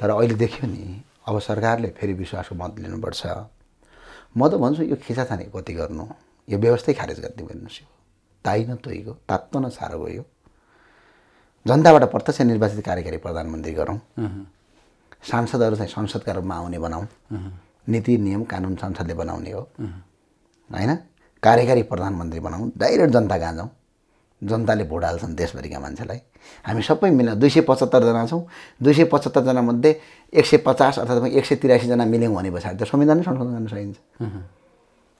तर अहिले देख्यो नि अब सरकारले फेरि विश्वासको मत लिनुपर्छ म त भन्छु यो खिचाथानी कति गर्नु यो व्यवस्थै खारेज गरिदिउँ भन्नुहोस् यो ताइ न तोइको तात्तो न साह्रो भयो जनताबाट प्रत्यक्ष निर्वाचित कार्यकारी प्रधानमन्त्री गरौँ सांसदहरू चाहिँ संसदका रूपमा आउने बनाऊ नीति नियम कानुन संसदले बनाउने हो होइन कार्यकारी प्रधानमन्त्री बनाउँ डाइरेक्ट जनता कहाँ जाउँ जनताले भोट हाल्छन् देशभरिका मान्छेलाई हामी सबै मिलेर दुई सय पचहत्तरजना छौँ दुई सय पचहत्तरजनामध्ये एक सय पचास अथवा एक सय तिरासीजना मिल्यौँ भने पछाडि त संविधानै संशोधन गर्न सकिन्छ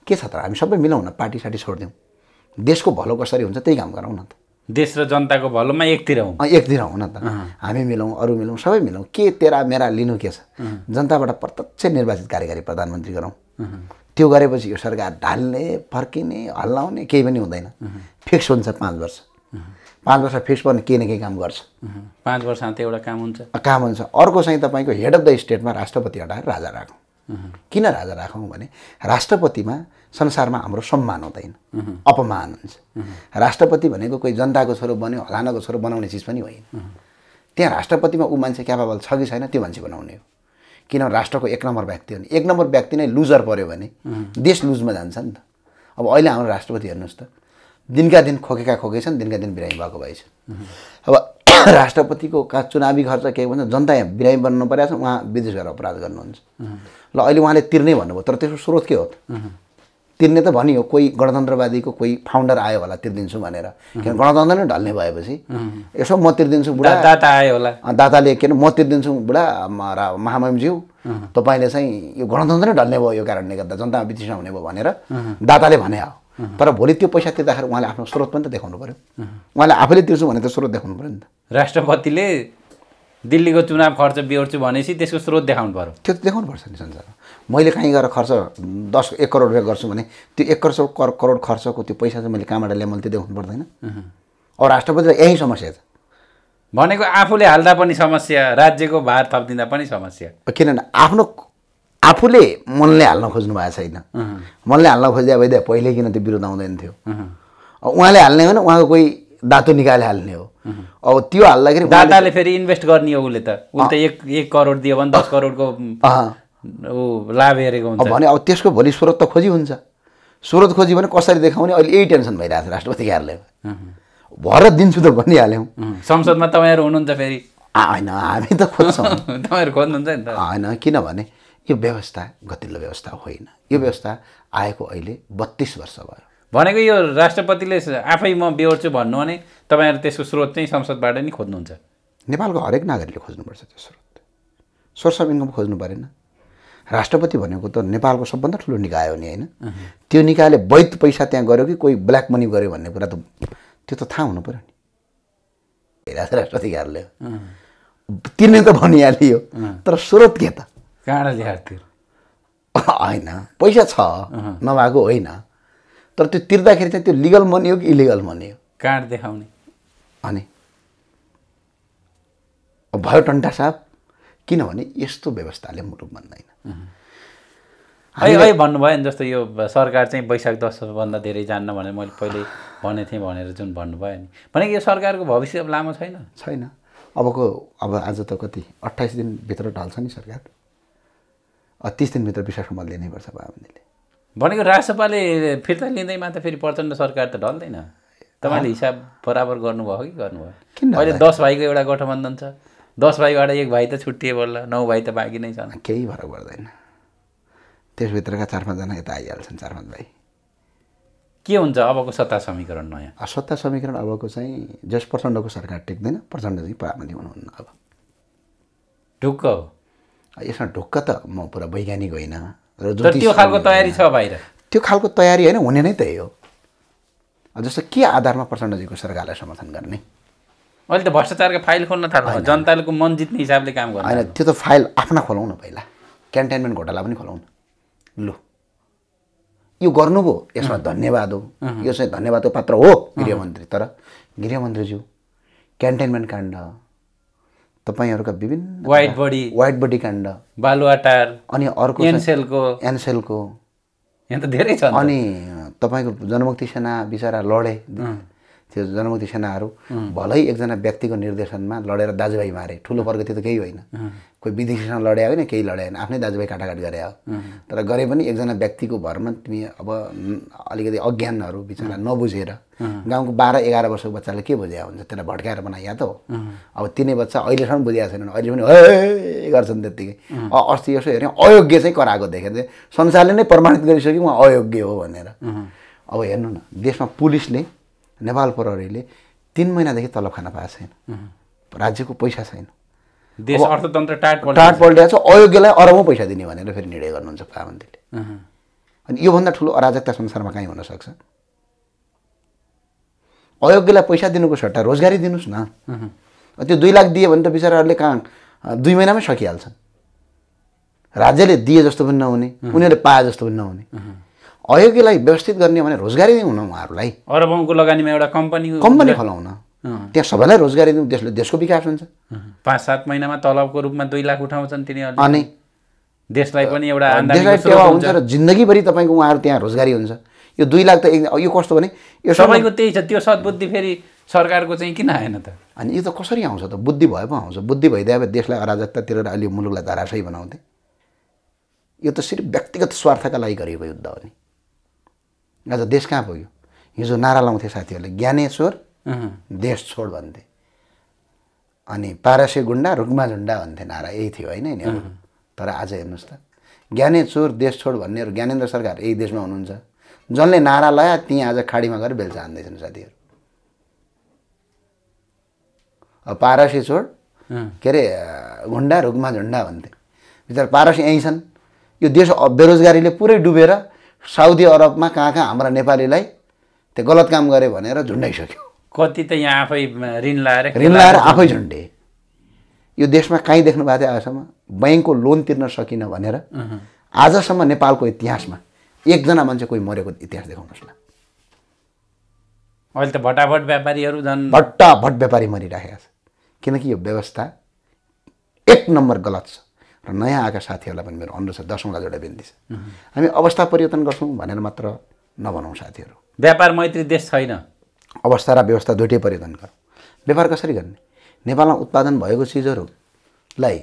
के छ त हामी सबै मिलाउँ न पार्टी साटी छोडिदिउँ देशको भलो कसरी हुन्छ त्यही काम गरौँ न त देश र जनताको भलोमा एकतिर हौ एकतिर हौ न त हामी मिलाउँ अरू मिलाउँ सबै मिलाउँ के तेरा मेरा लिनु के छ जनताबाट प्रत्यक्ष निर्वाचित कार्यकारी प्रधानमन्त्री गरौँ त्यो गरेपछि यो सरकार ढाल्ने फर्किने हल्लाउने केही पनि हुँदैन फिक्स हुन्छ पाँच वर्ष पाँच वर्ष फिक्स पर्ने केही न केही काम गर्छ पाँच वर्ष अन्त एउटा काम हुन्छ काम हुन्छ अर्को चाहिँ तपाईँको हेड अफ द स्टेटमा राष्ट्रपति हटाएर राजा राखौँ किन राजा राखौँ भने राष्ट्रपतिमा संसारमा हाम्रो सम्मान हुँदैन अपमान हुन्छ राष्ट्रपति भनेको कोही जनताको छोरो बन्यो हलानाको छोरो बनाउने चिज पनि होइन त्यहाँ राष्ट्रपतिमा ऊ मान्छे क्यापाबल छ कि छैन त्यो मान्छे बनाउने हो किनभने राष्ट्रको एक नम्बर व्यक्ति हो एक नम्बर व्यक्ति नै लुजर पऱ्यो भने देश लुजमा जान्छ नि त अब अहिले हाम्रो राष्ट्रपति हेर्नुहोस् त दिनका दिन खोकेका छन् दिनका दिन बिरामी भएको भएछ अब राष्ट्रपतिको का चुनावी खर्च के भन्छ जनता यहाँ बिरामी बन्नु परेको छ उहाँ विदेश गएर अपराध गर्नुहुन्छ ल अहिले उहाँले तिर्नै भन्नुभयो तर त्यसको स्रोत के हो त तिर्ने त भनियो कोही गणतन्त्रवादीको कोही फाउन्डर आयो होला तिर्दिन्छु भनेर किन गणतन्त्र नै ढल्ने भएपछि यसो म तिर्दिन्छु बुढा दाता आयो होला दाताले किन म तिर्दिन्छु बुढा महामयमज्यू तपाईँले चाहिँ यो गणतन्त्र नै ढल्ने भयो यो कारणले गर्दा जनतामा वितृष्ण हुने भयो भनेर दाताले भने हो तर भोलि त्यो पैसा तिर्दाखेरि उहाँले आफ्नो स्रोत पनि त देखाउनु पऱ्यो उहाँले आफैले तिर्छु भने त स्रोत देखाउनु पऱ्यो नि त राष्ट्रपतिले दिल्लीको चुनाव खर्च बिहोर्छु भनेपछि त्यसको स्रोत देखाउनु पऱ्यो त्यो त देखाउनु पर्छ नि संसार मैले कहीँ गएर खर्च दस एक करोड रुपियाँ गर्छु भने त्यो एक करोड कर करोड खर्चको त्यो पैसा चाहिँ मैले कहाँबाट ल्याएँ मैले त्यो देखाउनु पर्दैन अब त यही समस्या छ भनेको आफूले हाल्दा पनि समस्या राज्यको भार थपिदिँदा पनि समस्या किनभने आफ्नो आफूले मनले हाल्न खोज्नु भएको छैन मनले हाल्न खोज्दा भइदियो पहिले किन त्यो विरोध आउँदैन थियो उहाँले हाल्ने हो भने उहाँको कोही दातो निकाले हाल्ने हो अब त्यो हाल्दाखेरि दादाले फेरि इन्भेस्ट गर्ने हो उसले त उसले त एक एक करोड दियो भने दस करोडको लाभ हेरेको हुन्छ भने अब त्यसको भोलि स्रोत त खोजी हुन्छ स्रोत खोजी भने कसरी देखाउने अहिले यही टेन्सन भइरहेको छ राष्ट्रपति कार्यालय भर दिन्छु त भनिहाल्यौँ संसदमा तपाईँहरू हुनुहुन्छ फेरि होइन हामी त खोज्छौँ तपाईँहरू खोज्नुहुन्छ नि त होइन किनभने यो व्यवस्था गतिलो व्यवस्था होइन यो व्यवस्था आएको अहिले बत्तिस वर्ष भयो भनेको यो राष्ट्रपतिले आफै म बेहोर्छु भन्नु भने तपाईँहरू त्यसको स्रोत चाहिँ संसदबाट नै खोज्नुहुन्छ नेपालको हरेक नागरिकले खोज्नुपर्छ त्यो स्रोत सोर्स अफ खोज्नु परेन राष्ट्रपति भनेको त नेपालको सबभन्दा ठुलो निकाय हो नि होइन त्यो निकायले वैध पैसा त्यहाँ गऱ्यो कि कोही ब्ल्याक मनी गऱ्यो भन्ने कुरा त त्यो त थाहा हुनु पऱ्यो नि राष्ट्रपतिहरूले तिर्ने त भनिहाल्यो तर स्रोत के त कहाँ ल्याएर होइन पैसा छ नभएको होइन तर त्यो तिर्दाखेरि चाहिँ त्यो लिगल मनी हो कि इलिगल मनी हो कार्ड देखाउने अनि भयो टन्टा साहब किनभने यस्तो व्यवस्थाले मुलुक है भन्नुभयो नि जस्तो यो सरकार चाहिँ वैशाख दसभन्दा धेरै जान्न भनेर मैले पहिले भनेको थिएँ भनेर जुन भन्नुभयो नि भनेको यो सरकारको भविष्य अब लामो छैन छैन अबको अब आज त कति अट्ठाइस दिनभित्र ढल्छ नि सरकार तिस दिनभित्र विश्वासमा मत लिनैपर्छ बाबुले भनेको राजसपाले फिर्ता लिँदैमा त फेरि प्रचण्ड सरकार त ढल्दैन तपाईँले हिसाब बराबर गर्नुभयो कि गर्नुभयो किन अहिले दस भाइको एउटा गठबन्धन छ दस भाइबाट एक भाइ त छुट्टिए बल्ल नौ भाइ त बाँकी नै छन् केही फरक पर्दैन त्यसभित्रका चार पाँचजना यता आइहाल्छन् चार पाँच भाइ के हुन्छ अबको सत्ता समीकरण नयाँ सत्ता समीकरण अबको चाहिँ जस प्रचण्डको सरकार टेक्दैन प्रचण्ड चाहिँ प्राबन्धी हुनुहुन्न अब ढुक्क हो यसमा ढुक्क त म पुरा वैज्ञानिक होइन र त्यो खालको तयारी छ बाहिर त्यो खालको तयारी होइन हुने नै त्यही हो जस्तो के आधारमा प्रचण्डजीको सरकारलाई समर्थन गर्ने अहिले त भ्रष्टाचारको फाइल खोल्न थाल्नु जनताको मन जित्ने हिसाबले काम गर्नु होइन त्यो त फाइल आफ्ना खोलाउँ न पहिला क्यान्टेनमेन्ट घोटाला पनि खोलाउँ लु यो गर्नुभयो यसमा धन्यवाद हो यो चाहिँ धन्यवादको पात्र हो गृहमन्त्री तर गृहमन्त्रीज्यू क्यान्टेनमेन्ट काण्ड तपाईँहरूका विभिन्न वाइट बडी वाइट बडी काण्ड बालुवाटार अनि अर्को एनसेलको एनसेलको यहाँ त धेरै छ अनि तपाईँको जनमुक्ति सेना बिचरा लडे त्यो जनमुक्ति सेनाहरू भलै एकजना व्यक्तिको निर्देशनमा लडेर दाजुभाइ मारे ठुलो प्रगति त केही होइन कोही विदेशीसँग लड्या होइन केही लड्या होइन आफ्नै दाजुभाइ काटाकाट गरे हो तर गरे पनि एकजना व्यक्तिको भरमा तिमी अब अलिकति अज्ञानहरू बिचरा नबुझेर गाउँको बाह्र एघार वर्षको बच्चाले के बुझ्या हुन्छ त्यसलाई भट्काएर बनाइ या त हो अब तिनै बच्चा अहिलेसम्म बुझेका छैनन् अहिले पनि है गर्छन् त्यत्तिकै अस्ति यसो हेऱ्यौँ अयोग्य चाहिँ कराएको देखेर संसारले नै प्रमाणित गरिसक्यो उहाँ अयोग्य हो भनेर अब हेर्नु न देशमा पुलिसले नेपाल प्रहरीले तिन महिनादेखि तलब खान पाएको छैन राज्यको पैसा छैन देश अर्थतन्त्र टाट छ अयोग्यलाई अरबौँ पैसा दिने भनेर फेरि निर्णय गर्नुहुन्छ प्रधानमन्त्रीले अनि योभन्दा ठुलो अराजकता संसारमा कहीँ हुनसक्छ अयोग्यलाई पैसा दिनुको सट्टा रोजगारी दिनुहोस् न त्यो दुई लाख दियो भने त बिचराहरूले कहाँ दुई महिनामै सकिहाल्छन् राज्यले दिए जस्तो पनि नहुने उनीहरूले पाए जस्तो पनि नहुने अयोग्यलाई व्यवस्थित गर्ने भने रोजगारी नै हुन उहाँहरूलाई अरबौँको लगानीमा एउटा कम्पनी कम्पनी फलाउन त्यहाँ सबैलाई रोजगारी दिउँ देशले देशको विकास हुन्छ पाँच सात महिनामा तलबको रूपमा दुई लाख उठाउँछन् तिनीहरू अनि देशलाई पनि एउटा देशलाई टेवा हुन्छ र जिन्दगीभरि तपाईँको उहाँहरू त्यहाँ रोजगारी हुन्छ यो दुई लाख त यो कस्तो भने यो सबैको त्यही छ त्यो सद्बुद्धि फेरि सरकारको चाहिँ किन आएन त अनि यो त कसरी आउँछ त बुद्धि भए पो आउँछ बुद्धि भइदिए अब देशलाई अराजकतातिर अहिले मुलुकलाई धराशयी बनाउँथे यो त सिर्फ व्यक्तिगत स्वार्थका लागि गरिएको युद्ध हो नि आज देश कहाँ पुग्यो हिजो नारा लाउँथे साथीहरूले ज्ञानेश्वर देश छोड भन्थे अनि पारसे गुन्डा रुग्मा झुन्डा भन्थे नारा यही थियो होइन नि तर आज हेर्नुहोस् त ज्ञानेश्वर देश छोड भन्नेहरू ज्ञानेन्द्र सरकार यही देशमा हुनुहुन्छ जसले नारा लगायो त्यहीँ आज खाडीमा गएर बेलचा हान्दैछन् साथीहरू अब पारसी छोड के अरे गुन्डा रुखमा झुन्डा भन्थे बिचरा पारसी यहीँ छन् यो देश बेरोजगारीले पुरै डुबेर साउदी अरबमा कहाँ कहाँ हाम्रा नेपालीलाई त्यो गलत काम गरे भनेर झुन्डाइसक्यो कति त यहाँ आफै ऋण लाएर ऋण लाएर आफै झुन्डे यो देशमा काहीँ देख्नु भएको थियो आजसम्म ब्याङ्कको लोन तिर्न सकिनँ भनेर आजसम्म नेपालको इतिहासमा एकजना मान्छे कोही मरेको इतिहास देखाउनुहोस् न अहिले त भट्टाभट व्यापारीहरू झन् भट्टाभट व्यापारी मरिराखेका छ किनकि यो व्यवस्था एक नम्बर गलत छ नयाँ आएका साथीहरूलाई पनि मेरो अनुरोध छ दसौँलाई एउटा बिन्ती छ हामी अवस्था परिवर्तन गर्छौँ भनेर मात्र नभनौँ साथीहरू व्यापार मैत्री देश छैन अवस्था र व्यवस्था दुइटै परिवर्तन गरौँ व्यापार कसरी गर्ने नेपालमा उत्पादन भएको चिजहरूलाई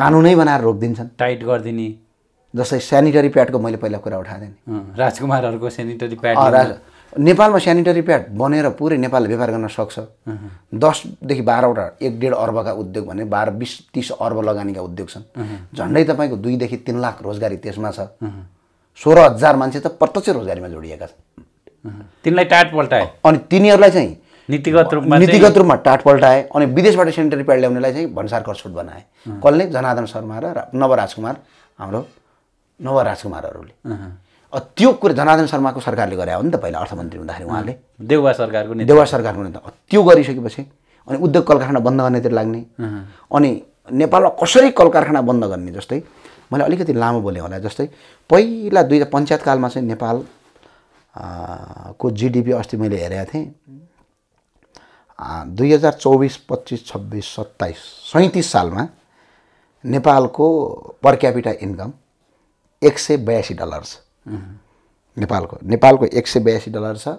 कानुनै बनाएर रोकिदिन्छन् टाइट गरिदिने जस्तै सेनिटरी प्याडको मैले पहिला कुरा उठाएको नि राजकुमारहरूको सेनिटरी प्याड नेपालमा सेनिटरी प्याड बनेर पुरै नेपालले व्यापार गर्न सक्छ दसदेखि बाह्रवटा एक डेढ अर्बका उद्योग भने बाह्र बिस तिस अर्ब लगानीका उद्योग छन् झन्डै तपाईँको दुईदेखि तिन लाख रोजगारी त्यसमा छ सोह्र हजार मान्छे त प्रत्यक्ष रोजगारीमा जोडिएका छन् तिनलाई टाट पल्टाए अनि तिनीहरूलाई चाहिँ नीतिगत रूपमा नीतिगत रूपमा टाट पल्टाए अनि विदेशबाट सेनिटरी प्याड ल्याउनेलाई चाहिँ भन्सार करछोट बनाए कसले जनार्दन शर्मा र राजकुमार हाम्रो नवराजकुमारहरूले त्यो कुरा जनार्दन शर्माको सरकारले गरे हो नि त पहिला अर्थमन्त्री हुँदाखेरि उहाँले देउवा सरकारको देउवा सरकारको नि त त्यो गरिसकेपछि अनि उद्योग कल कारखाना बन्द गर्नेतिर लाग्ने अनि नेपालमा कसरी कल कारखाना बन्द गर्ने जस्तै मैले अलिकति लामो बोलेँ होला जस्तै पहिला दुई हजार पञ्चायतकालमा चाहिँ नेपाल को जिडिपी अस्ति मैले हेरेको थिएँ दुई हजार चौबिस पच्चिस छब्बिस सत्ताइस सैँतिस सालमा नेपालको पर क्यापिटा इन्कम एक सय बयासी डलर छ नेपालको नेपालको एक सय बयासी डलर छ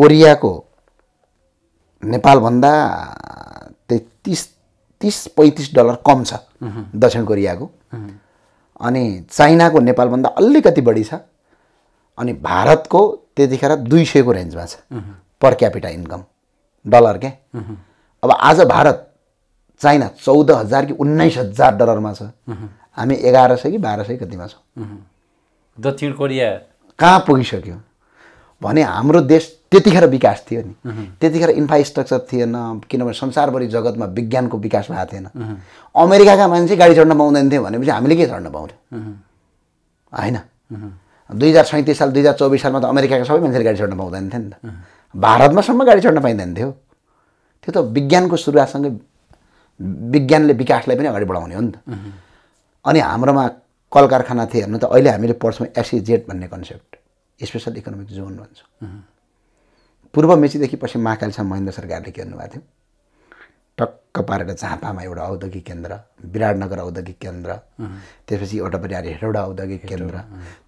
कोरियाको नेपालभन्दा त्यही तिस तिस पैँतिस डलर कम छ दक्षिण कोरियाको अनि चाइनाको नेपालभन्दा अलिकति बढी छ अनि भारतको त्यतिखेर दुई सयको रेन्जमा छ पर क्यापिटा इन्कम डलर क्या अब आज भारत चाइना चौध हजार कि उन्नाइस हजार डलरमा छ हामी एघार सय कि बाह्र सय कतिमा छौँ दक्षिण कोरिया कहाँ पुगिसक्यो भने हाम्रो देश त्यतिखेर विकास थियो नि त्यतिखेर इन्फ्रास्ट्रक्चर थिएन किनभने संसारभरि जगतमा विज्ञानको विकास भएको थिएन अमेरिकाका मान्छे गाडी चढ्न पाउँदैन थियो भनेपछि हामीले के चढ्न पाउँथ्यो होइन दुई हजार सैँतिस साल दुई हजार चौबिस सालमा त अमेरिकाका सबै मान्छेले गाडी चढ्न पाउँदैन थियो नि त भारतमासम्म गाडी चढ्न पाइँदैन थियो त्यो त विज्ञानको सुरुवातसँगै विज्ञानले विकासलाई पनि अगाडि बढाउने हो नि त अनि हाम्रोमा कल कारखाना थिए हेर्नु त अहिले हामीले पढ्छौँ एसइजेड e भन्ने कन्सेप्ट स्पेसल इकोनोमिक जोन भन्छौँ पूर्व मेचीदेखि पछि महाकालीसम्म महेन्द्र सरकारले के गर्नुभएको थियो टक्क पारेर झापामा एउटा औद्योगिक केन्द्र विराटनगर औद्योगिक केन्द्र त्यसपछि एउटा परिवार हेटौडा औद्योगिक केन्द्र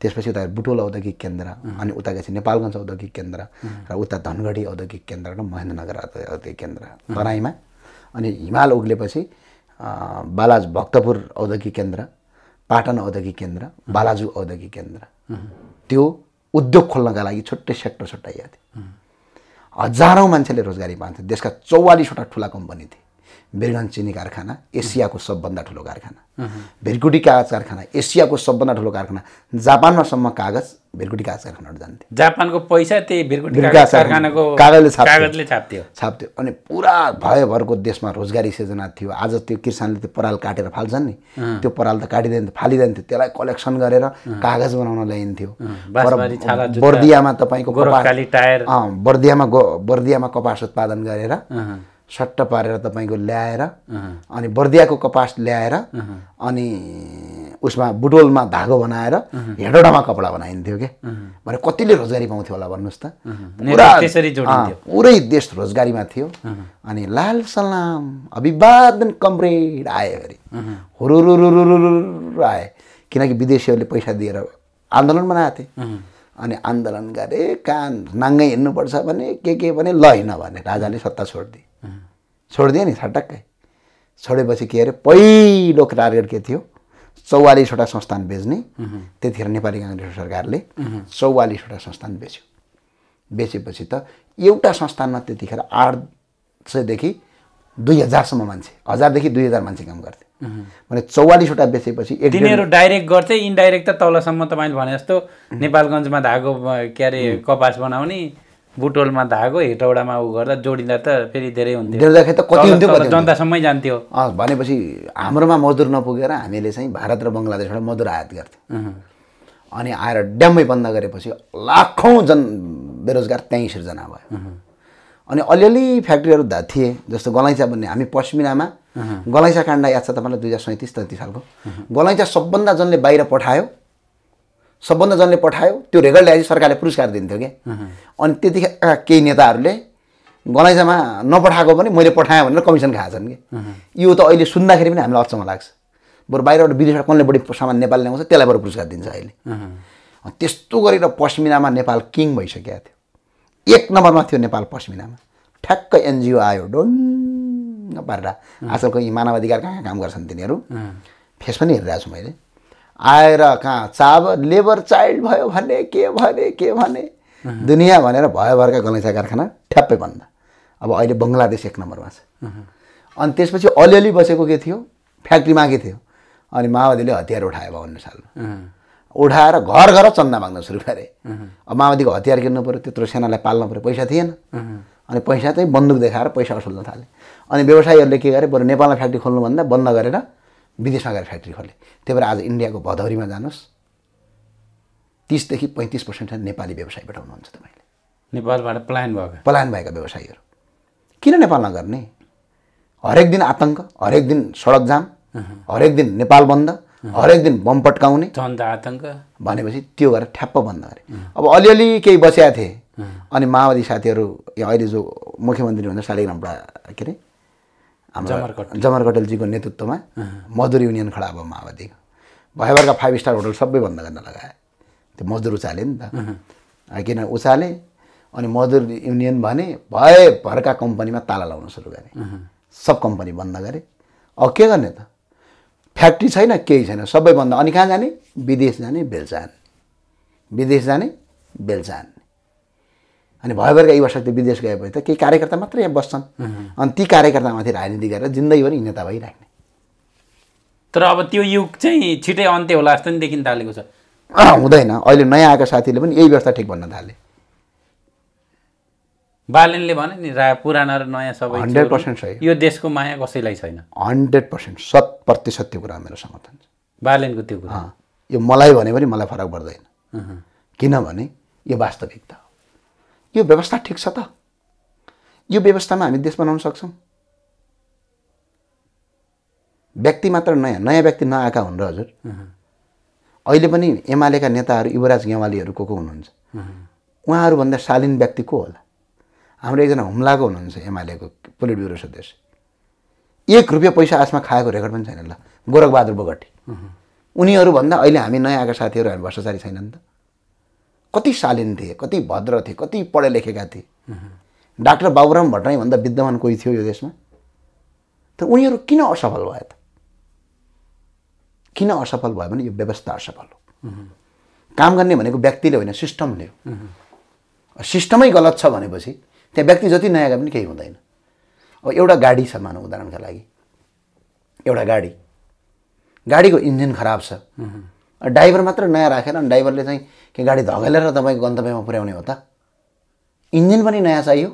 त्यसपछि उता बुटोल औद्योगिक केन्द्र अनि उता गएपछि नेपालगञ्ज औद्योगिक केन्द्र र उता धनगढी औद्योगिक केन्द्र र महेन्द्रनगर औद्योगिक केन्द्र तराईमा अनि हिमाल उग्लेपछि बालाज भक्तपुर औद्योगिक केन्द्र पाटन औद्योगिक केन्द्र बालाजु औद्योगिक केन्द्र त्यो उद्योग खोल्नका लागि छुट्टै सेक्टर छुट्टाइएको थियो हजारौँ मान्छेले रोजगारी पाउँथ्यो देशका चौवालिसवटा ठुला कम्पनी थिए बेरिडन चिनी कारखाना एसियाको सबभन्दा ठुलो कारखाना भेरकुटी कागज कारखाना एसियाको सबभन्दा ठुलो कारखाना जापानमासम्म कागज भिरकुटी कागज कारखानाबाट जान्थ्यो जापानको पैसा त्यही कागजले छाप्थ्यो छाप्थ्यो अनि पुरा भयभरको देशमा रोजगारी सिर्जना थियो आज त्यो किसानले त्यो पराल काटेर फाल्छन् नि त्यो पराल त काटिँदैन फालिँदैन थियो त्यसलाई कलेक्सन गरेर कागज बनाउन ल्याइन्थ्यो बर्दियामा तपाईँको बर्दियामा बर्दियामा कपास उत्पादन गरेर सट्ट पारेर तपाईँको ल्याएर अनि बर्दियाको कपास ल्याएर अनि उसमा बुटोलमा धागो बनाएर हेडोडामा कपडा बनाइन्थ्यो क्या भने कतिले रोजगारी पाउँथ्यो होला भन्नुहोस् त पुरै देश रोजगारीमा थियो अनि लाल सलाम अभिवादन कमरेड आयो अरे हुरुरुरुरुरु आए किनकि विदेशीहरूले पैसा दिएर आन्दोलन बनाएको थिए अनि आन्दोलन गरे कहाँ नाङ्गै हिँड्नुपर्छ भने के के भने ल हिँड भने राजाले सत्ता छोडिदिए छोडिदियो नि छटक्कै छोडेपछि के अरे पहिलो टार्गेट के थियो चौवालिसवटा संस्थान बेच्ने त्यतिखेर नेपाली काङ्ग्रेस सरकारले चौवालिसवटा संस्थान बेच्यो बेचेपछि त एउटा संस्थानमा त्यतिखेर आठ सयदेखि दुई हजारसम्म मान्छे हजारदेखि दुई हजार मान्छे काम गर्थे भने चौवालिसवटा बेचेपछि तिनीहरू डाइरेक्ट गर्थे इन्डाइरेक्ट त तलसम्म तपाईँले भने जस्तो नेपालगञ्जमा धागो के अरे कपास बनाउने बुटोलमा धागो हेटौडामा ऊ गर्दा जोडिँदा त फेरि धेरै हुन्थ्यो जोड्दाखेरि त कति हुन्थ्यो जनतासम्मै जान्थ्यो भनेपछि हाम्रोमा मजदुर नपुगेर हामीले चाहिँ भारत र बङ्गलादेशबाट मजदुर आयात गर्थ्यौँ अनि आएर ड्याम्मै बन्द गरेपछि लाखौँ जन बेरोजगार त्यहीँ सिर्जना भयो अनि अलिअलि फ्याक्ट्रीहरू थिए जस्तो गलैँचा भन्ने हामी पस्मिनामा गलैँचा काण्ड याद छ तपाईँलाई दुई हजार सैँतिस तेत्तिस सालको गलैँचा सबभन्दा जनले बाहिर पठायो सबभन्दा जनले पठायो त्यो रेकर्ड ल्याएपछि सरकारले पुरस्कार दिन्थ्यो कि अनि त्यतिखेर केही नेताहरूले गलैँचामा नपठाएको पनि मैले पठाएँ भनेर कमिसन खाएछन् कि यो त अहिले सुन्दाखेरि पनि हामीलाई अचम्म लाग्छ बरु बाहिरबाट विदेशबाट कसले बढी सामान नेपाल ल्याउँछ त्यसलाई बरु पुरस्कार दिन्छ अहिले त्यस्तो गरेर पस्मिनामा नेपाल किङ भइसकेको थियो एक नम्बरमा थियो नेपाल पस्मिनामा ठ्याक्क एनजिओ आयो डोन्न पारेर आजकलको यी मानवाधिकार कहाँ काम गर्छन् तिनीहरू फेस पनि हेरिरहेको छु मैले आएर कहाँ चाब लेबर चाइल्ड भयो भने के भने के भने दुनियाँ भनेर भयोभरका गलैँचा कारखाना ठ्याप्पै भन्दा अब अहिले बङ्गलादेश एक नम्बरमा छ अनि त्यसपछि अलिअलि बसेको के थियो फ्याक्ट्री मागे थियो अनि माओवादीले हतियार उठायो बाहन्न सालमा उठाएर घर घर चन्दा माग्न सुरु गरे अब माओवादीको हतियार किन्नु पऱ्यो त्यत्रो सेनालाई पाल्नु पऱ्यो पैसा थिएन अनि पैसा चाहिँ बन्दुक देखाएर पैसा असुल्न थाले अनि व्यवसायीहरूले के गरे बरु नेपालमा फ्याक्ट्री खोल्नुभन्दा बन्द गरेर विदेशमा गएर फ्याक्ट्री खोले त्यही भएर आज इन्डियाको भदौरीमा जानुहोस् तिसदेखि पैँतिस पर्सेन्ट नेपाली व्यवसाय पठाउनुहुन्छ तपाईँले नेपालबाट प्लान भएको पलायन भएका व्यवसायीहरू किन नेपालमा गर्ने हरेक दिन आतङ्क हरेक दिन सडक जाम हरेक दिन नेपाल बन्द हरेक दिन बम पट्काउने जनता आतङ्क भनेपछि त्यो गरेर ठ्याप्प बन्द गरे अब अलिअलि केही बचेका थिए अनि माओवादी साथीहरू अहिले जो मुख्यमन्त्री हुन्छ शालिग्रामबाट के अरे हाम्रो कटेलजीको नेतृत्वमा मजदुर युनियन खडा भयो माओवादीको भयभरका फाइभ स्टार होटल सबै बन्द गर्न लगाए त्यो मजदुर उचाले नि त किन उचाले अनि मजदुर युनियन भने भए भरका कम्पनीमा ताला लगाउन सुरु गरे सब कम्पनी बन्द गरे अब के गर्ने त फ्याक्ट्री छैन केही छैन सबै बन्द अनि कहाँ जाने विदेश जाने बेलचान विदेश जाने बेलचान अनि भएर युवा शक्ति विदेश गएपछि त केही कार्यकर्ता मात्रै यहाँ बस्छन् अनि ती कार्यकर्तामाथि राजनीति गरेर जिन्दगीभरि हिँडता भइराख्ने तर अब त्यो युग चाहिँ छिटै अन्त्य होला जस्तो नि देखिन थालेको छ हुँदैन अहिले नयाँ आएको साथीले पनि यही व्यवस्था ठिक भन्न थाले बालनले भने नि रा पुराना र नयाँ सबै हन्ड्रेड पर्सेन्ट सही यो देशको माया कसैलाई छैन हन्ड्रेड पर्सेन्ट शत प्रतिशत त्यो कुरा मेरो समर्थन छ बालनको त्यो कुरा यो मलाई भने पनि मलाई फरक पर्दैन किनभने यो वास्तविकता हो यो व्यवस्था ठिक छ त यो व्यवस्थामा हामी देश बनाउन सक्छौँ व्यक्ति मात्र नयाँ नयाँ व्यक्ति नआएका हुन् र हजुर अहिले पनि एमालेका नेताहरू युवराज गेवालीहरू को को हुनुहुन्छ उहाँहरूभन्दा शालीन व्यक्ति को होला हाम्रो एकजना हुम्लाको हुनुहुन्छ एमालेको पोलिट ब्युरो सदस्य एक रुपियाँ पैसा आसमा खाएको रेकर्ड पनि छैन ल गोरखबहादुर बोगटी उनीहरूभन्दा अहिले हामी नयाँ आएका साथीहरू हामी भ्रष्टाचारी नि त कति शालीन थिए कति भद्र थिए कति पढे लेखेका थिए डाक्टर बाबुराम भट्टराईभन्दा विद्यमान कोही थियो यो देशमा त उनीहरू किन असफल भए त किन असफल भयो भने यो व्यवस्था असफल हो काम गर्ने भनेको व्यक्तिले होइन सिस्टमले हो सिस्टमै गलत छ भनेपछि त्यहाँ व्यक्ति जति नयाँ पनि केही हुँदैन अब एउटा गाडी छ मानव उदाहरणका लागि एउटा गाडी गाडीको इन्जिन खराब छ ड्राइभर मात्र नयाँ राखेर अनि ड्राइभरले चाहिँ के गाडी धगेलेर तपाईँको गन्तव्यमा पुर्याउने हो त इन्जिन पनि नयाँ चाहियो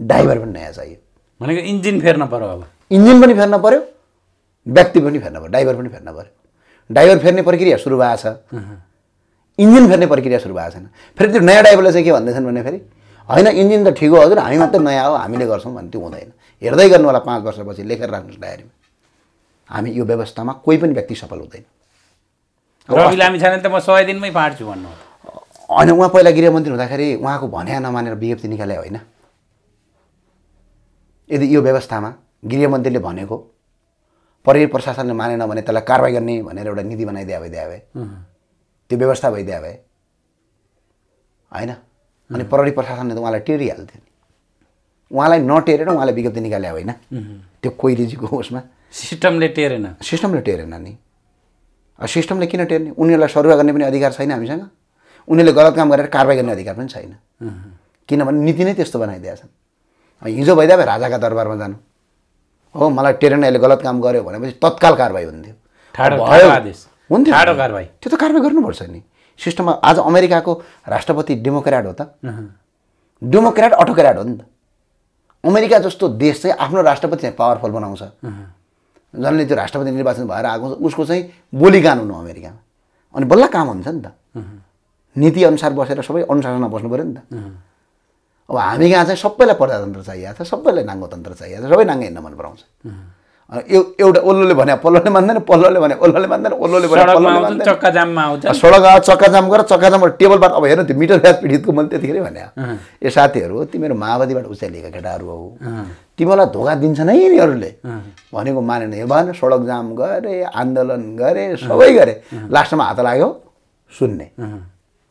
ड्राइभर पनि नयाँ चाहियो भनेको इन्जिन फेर्न पऱ्यो अब इन्जिन पनि फेर्न पऱ्यो व्यक्ति पनि फेर्न पऱ्यो ड्राइभर पनि फेर्न पऱ्यो ड्राइभर फेर्ने प्रक्रिया सुरु भएको छ इन्जिन फेर्ने प्रक्रिया सुरु भएको छैन फेरि त्यो नयाँ ड्राइभरले चाहिँ के भन्दैछन् भने फेरि होइन इन्जिन त ठिक हो हजुर हामी मात्रै नयाँ हो हामीले गर्छौँ भने त्यो हुँदैन हेर्दै गर्नु होला पाँच वर्षपछि लेखेर राख्नुहोस् डायरीमा हामी यो व्यवस्थामा कोही पनि व्यक्ति सफल हुँदैन रवि छैन त म सय दिनमै पार्छु भन्नु होइन उहाँ पहिला गृहमन्त्री हुँदाखेरि उहाँको भन्या नमानेर विज्ञप्ति निकाले होइन यदि यो व्यवस्थामा गृहमन्त्रीले भनेको प्रहरी प्रशासनले मानेन भने त्यसलाई कारवाही गर्ने भनेर एउटा नीति बनाइदिया भइदिया भए त्यो व्यवस्था भइदिए भए होइन अनि प्रहरी प्रशासनले त उहाँलाई टेरिहाल्थ्यो नि उहाँलाई नटेरेर उहाँलाई विज्ञप्ति निकाले होइन त्यो कोइरेजीको उसमा सिस्टमले टेरेन सिस्टमले टेरेन नि सिस्टमले किन टेर्ने उनीहरूलाई सरुवा गर्ने पनि अधिकार छैन हामीसँग उनीहरूले गलत काम गरेर कारवाही गर्ने अधिकार पनि छैन किनभने नीति नै त्यस्तो बनाइदिएछन् हिजो भइदिए भए राजाका दरबारमा जानु हो मलाई टेरेन अहिले गलत काम गर्यो भनेपछि तत्काल कारवाही हुन्थ्यो त्यो त कारवाही गर्नुपर्छ नि सिस्टममा आज अमेरिकाको राष्ट्रपति डेमोक्राट हो त डेमोक्राट अटोक्राट हो नि त अमेरिका जस्तो देश चाहिँ आफ्नो राष्ट्रपति चाहिँ पावरफुल बनाउँछ जसले त्यो राष्ट्रपति निर्वाचन भएर आएको छ उसको चाहिँ बोली कानुन हो अमेरिकामा अनि बल्ल काम हुन्छ नि त नीतिअनुसार बसेर सबै अनुशासनमा बस्नु पऱ्यो नि त अब हामी कहाँ चाहिँ सबैलाई प्रजातन्त्र चाहिएको छ सबैलाई नाङ्गोतन्त्र चाहिएको छ सबै नाङ्गा हिँड्न मन पराउँछ एउटा ओल्लोले भने पल्लोले मान्दैन पल्लोले भने ओल्लोले मान्दैन ओल्लोले भने चक्का जाममा आउँछ सडक चक्का जाम गरेर चक्काजाम टेबलबाट अब हेर्नु त्यो मिटर ब्याज पीडितको मैले त्यतिखेर भने ए साथीहरू तिमीहरू माओवादीबाट उचालिएका केटाहरू हो तिमीलाई धोका दिन्छन् है यिनीहरूले भनेको मानेन यो भएन सडक जाम गरे आन्दोलन गरे सबै गरे लास्टमा हात लाग्यो सुन्ने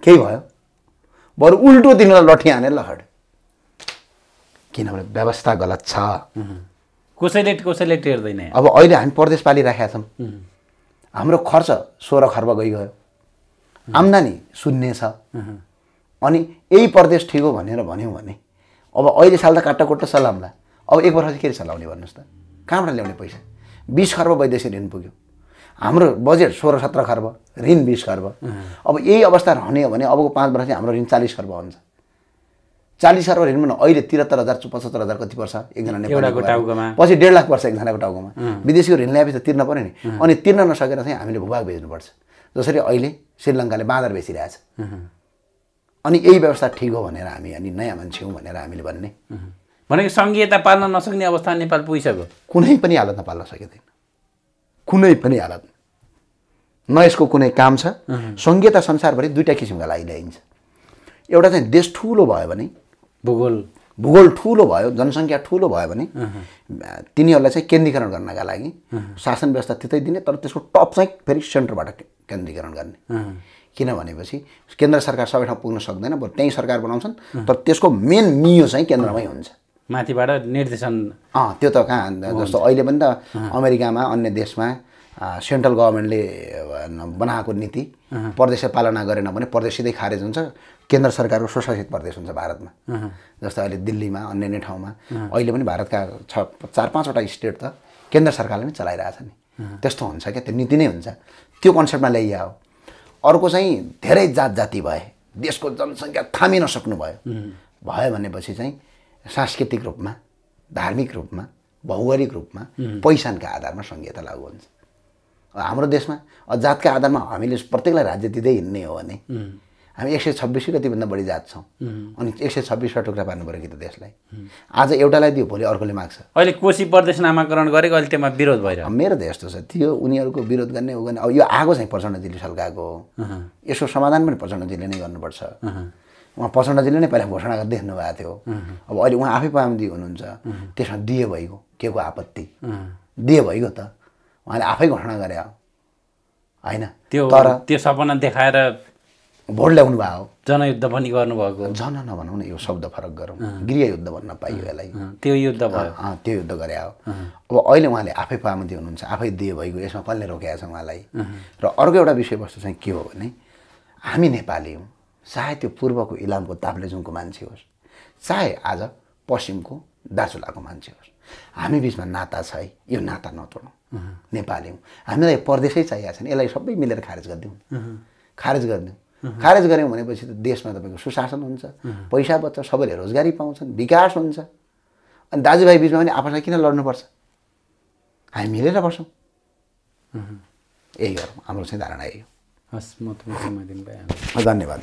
केही भयो बरु उल्टो तिमीलाई लठी हाने लखड किनभने व्यवस्था गलत छ कसैले कसैले टेर्दैन अब अहिले हामी परदेश पालिराखेका छौँ हाम्रो खर्च सोह्र खर्ब गइगयो आम्दानी शून्य छ अनि यही प्रदेश ठिक हो भनेर भन्यौँ भने अब अहिले साल त काट्टाकोट्टा चलाउँला अब एक वर्ष चाहिँ के चलाउने भन्नुहोस् त कहाँबाट ल्याउने पैसा बिस खर्ब वैदेशिक ऋण पुग्यो हाम्रो बजेट सोह्र सत्र खर्ब ऋण बिस खर्ब अब यही अवस्था रहने हो भने अबको पाँच वर्ष चाहिँ हाम्रो ऋण चालिस खर्ब हुन्छ चालिस हजार हेर्नु न अहिले त्रिहत्तर हजार पचहत्तर हजार कति पर्छ एकजना नेपालीको टाउकोमा पछि डेढ लाख पर्छ एकजनाको टाउकोमा विदेशीहरू हिँड्ने त तिर्न पऱ्यो नि अनि तिर्न नसकेर चाहिँ हामीले भूभाग भेज्नुपर्छ जसरी अहिले श्रीलङ्काले बाँदर बेचिरहेछ अनि यही व्यवस्था ठिक हो भनेर हामी अनि नयाँ मान्छे हौँ भनेर हामीले भन्ने भनेको सङ्घीयता पाल्न नसक्ने अवस्था नेपाल पुगिसक्यो कुनै पनि हालतमा पाल्न सकिँदैन कुनै पनि हालत न यसको कुनै काम छ सङ्घीयता संसारभरि दुइटा किसिमका लागि ल्याइन्छ एउटा चाहिँ देश ठुलो भयो भने भूगोल भूगोल ठुलो भयो जनसङ्ख्या ठुलो भयो भने तिनीहरूलाई चाहिँ केन्द्रीकरण गर्नका लागि शासन व्यवस्था त्यतै दिने तर त्यसको टप चाहिँ फेरि सेन्टरबाट केन्द्रीकरण गर्ने किन भनेपछि केन्द्र सरकार सबै ठाउँ पुग्न सक्दैन बरु त्यहीँ सरकार बनाउँछन् तर त्यसको मेन मियो चाहिँ केन्द्रमै हुन्छ माथिबाट निर्देशन अँ त्यो त कहाँ जस्तो अहिले पनि त अमेरिकामा अन्य देशमा सेन्ट्रल गभर्मेन्टले बनाएको नीति प्रदेशले पालना गरेन भने प्रदेश खारेज हुन्छ केन्द्र सरकारको स्वशासित प्रदेश हुन्छ भारतमा जस्तै अहिले दिल्लीमा अन्य अन्य ठाउँमा अहिले पनि भारतका छ चार पाँचवटा स्टेट त केन्द्र सरकारले नै चलाइरहेछ नि त्यस्तो हुन्छ क्या त्यो नीति नै हुन्छ त्यो कन्सेप्टमा ल्याइया हो अर्को चाहिँ धेरै जात जाति भए देशको जनसङ्ख्या थामिन सक्नुभयो भयो भनेपछि चाहिँ सांस्कृतिक रूपमा धार्मिक रूपमा भौगोलिक रूपमा पहिचानका आधारमा सङ्घीयता लागू हुन्छ हाम्रो देशमा जातका आधारमा हामीले प्रत्येकलाई राज्य दिँदै हिँड्ने हो भने हामी एक सय छब्बिसै कतिभन्दा बढी जात छौँ अनि एक सय छब्बिसवटा टुक्रा पार्नु पऱ्यो कि त देशलाई आज एउटालाई दियो भोलि अर्कोले माग्छ अहिले कोशी प्रदेश नामाकरण गरेको अहिले त्यसमा विरोध भइरहेको मेरो त यस्तो छ त्यो उनीहरूको विरोध गर्ने हो गर्ने अब यो आगो चाहिँ प्रचण्डजीले सल्काएको हो यसको समाधान पनि प्रचण्डजीले नै गर्नुपर्छ उहाँ प्रचण्डजीले नै पहिला घोषणा गर्दै भएको थियो अब अहिले उहाँ आफै पाबन्दी हुनुहुन्छ त्यसमा दिए भइगयो के को आपत्ति दिए भइगयो त उहाँले आफै घोषणा गरे होइन त्यो तर त्यो सपना देखाएर भोट ल्याउनु भयो हो जनयुद्ध पनि गर्नुभएको जन नभनौँ न यो शब्द फरक गरौँ युद्ध भन्न पाइयो यसलाई त्यो युद्ध भयो त्यो युद्ध गरे हो अब अहिले उहाँले आफै पाबन्दी हुनुहुन्छ आफै दिए भइगयो यसमा कसले रोकेको छ उहाँलाई र अर्को एउटा विषयवस्तु चाहिँ के हो भने हामी नेपाली हौँ चाहे त्यो पूर्वको इलामको ताप्लेजुङको मान्छे होस् चाहे आज पश्चिमको दाचुलाको मान्छे होस् हामी बिचमा नाता छ है यो नाता नतोडौँ नेपाली हौँ हामीलाई परदेशै चाहिएको नि यसलाई सबै मिलेर खारेज गरिदिउँ खारेज गरिदिउँ खारेज गऱ्यौँ भनेपछि त देशमा तपाईँको सुशासन हुन्छ पैसा बच्छ सबैले रोजगारी पाउँछन् विकास हुन्छ अनि दाजुभाइ बिचमा पनि आपसमा किन लड्नुपर्छ हामी मिलेर बस्छौँ यही गरौँ हाम्रो चाहिँ धारणा यही हो हस् म धन्यवाद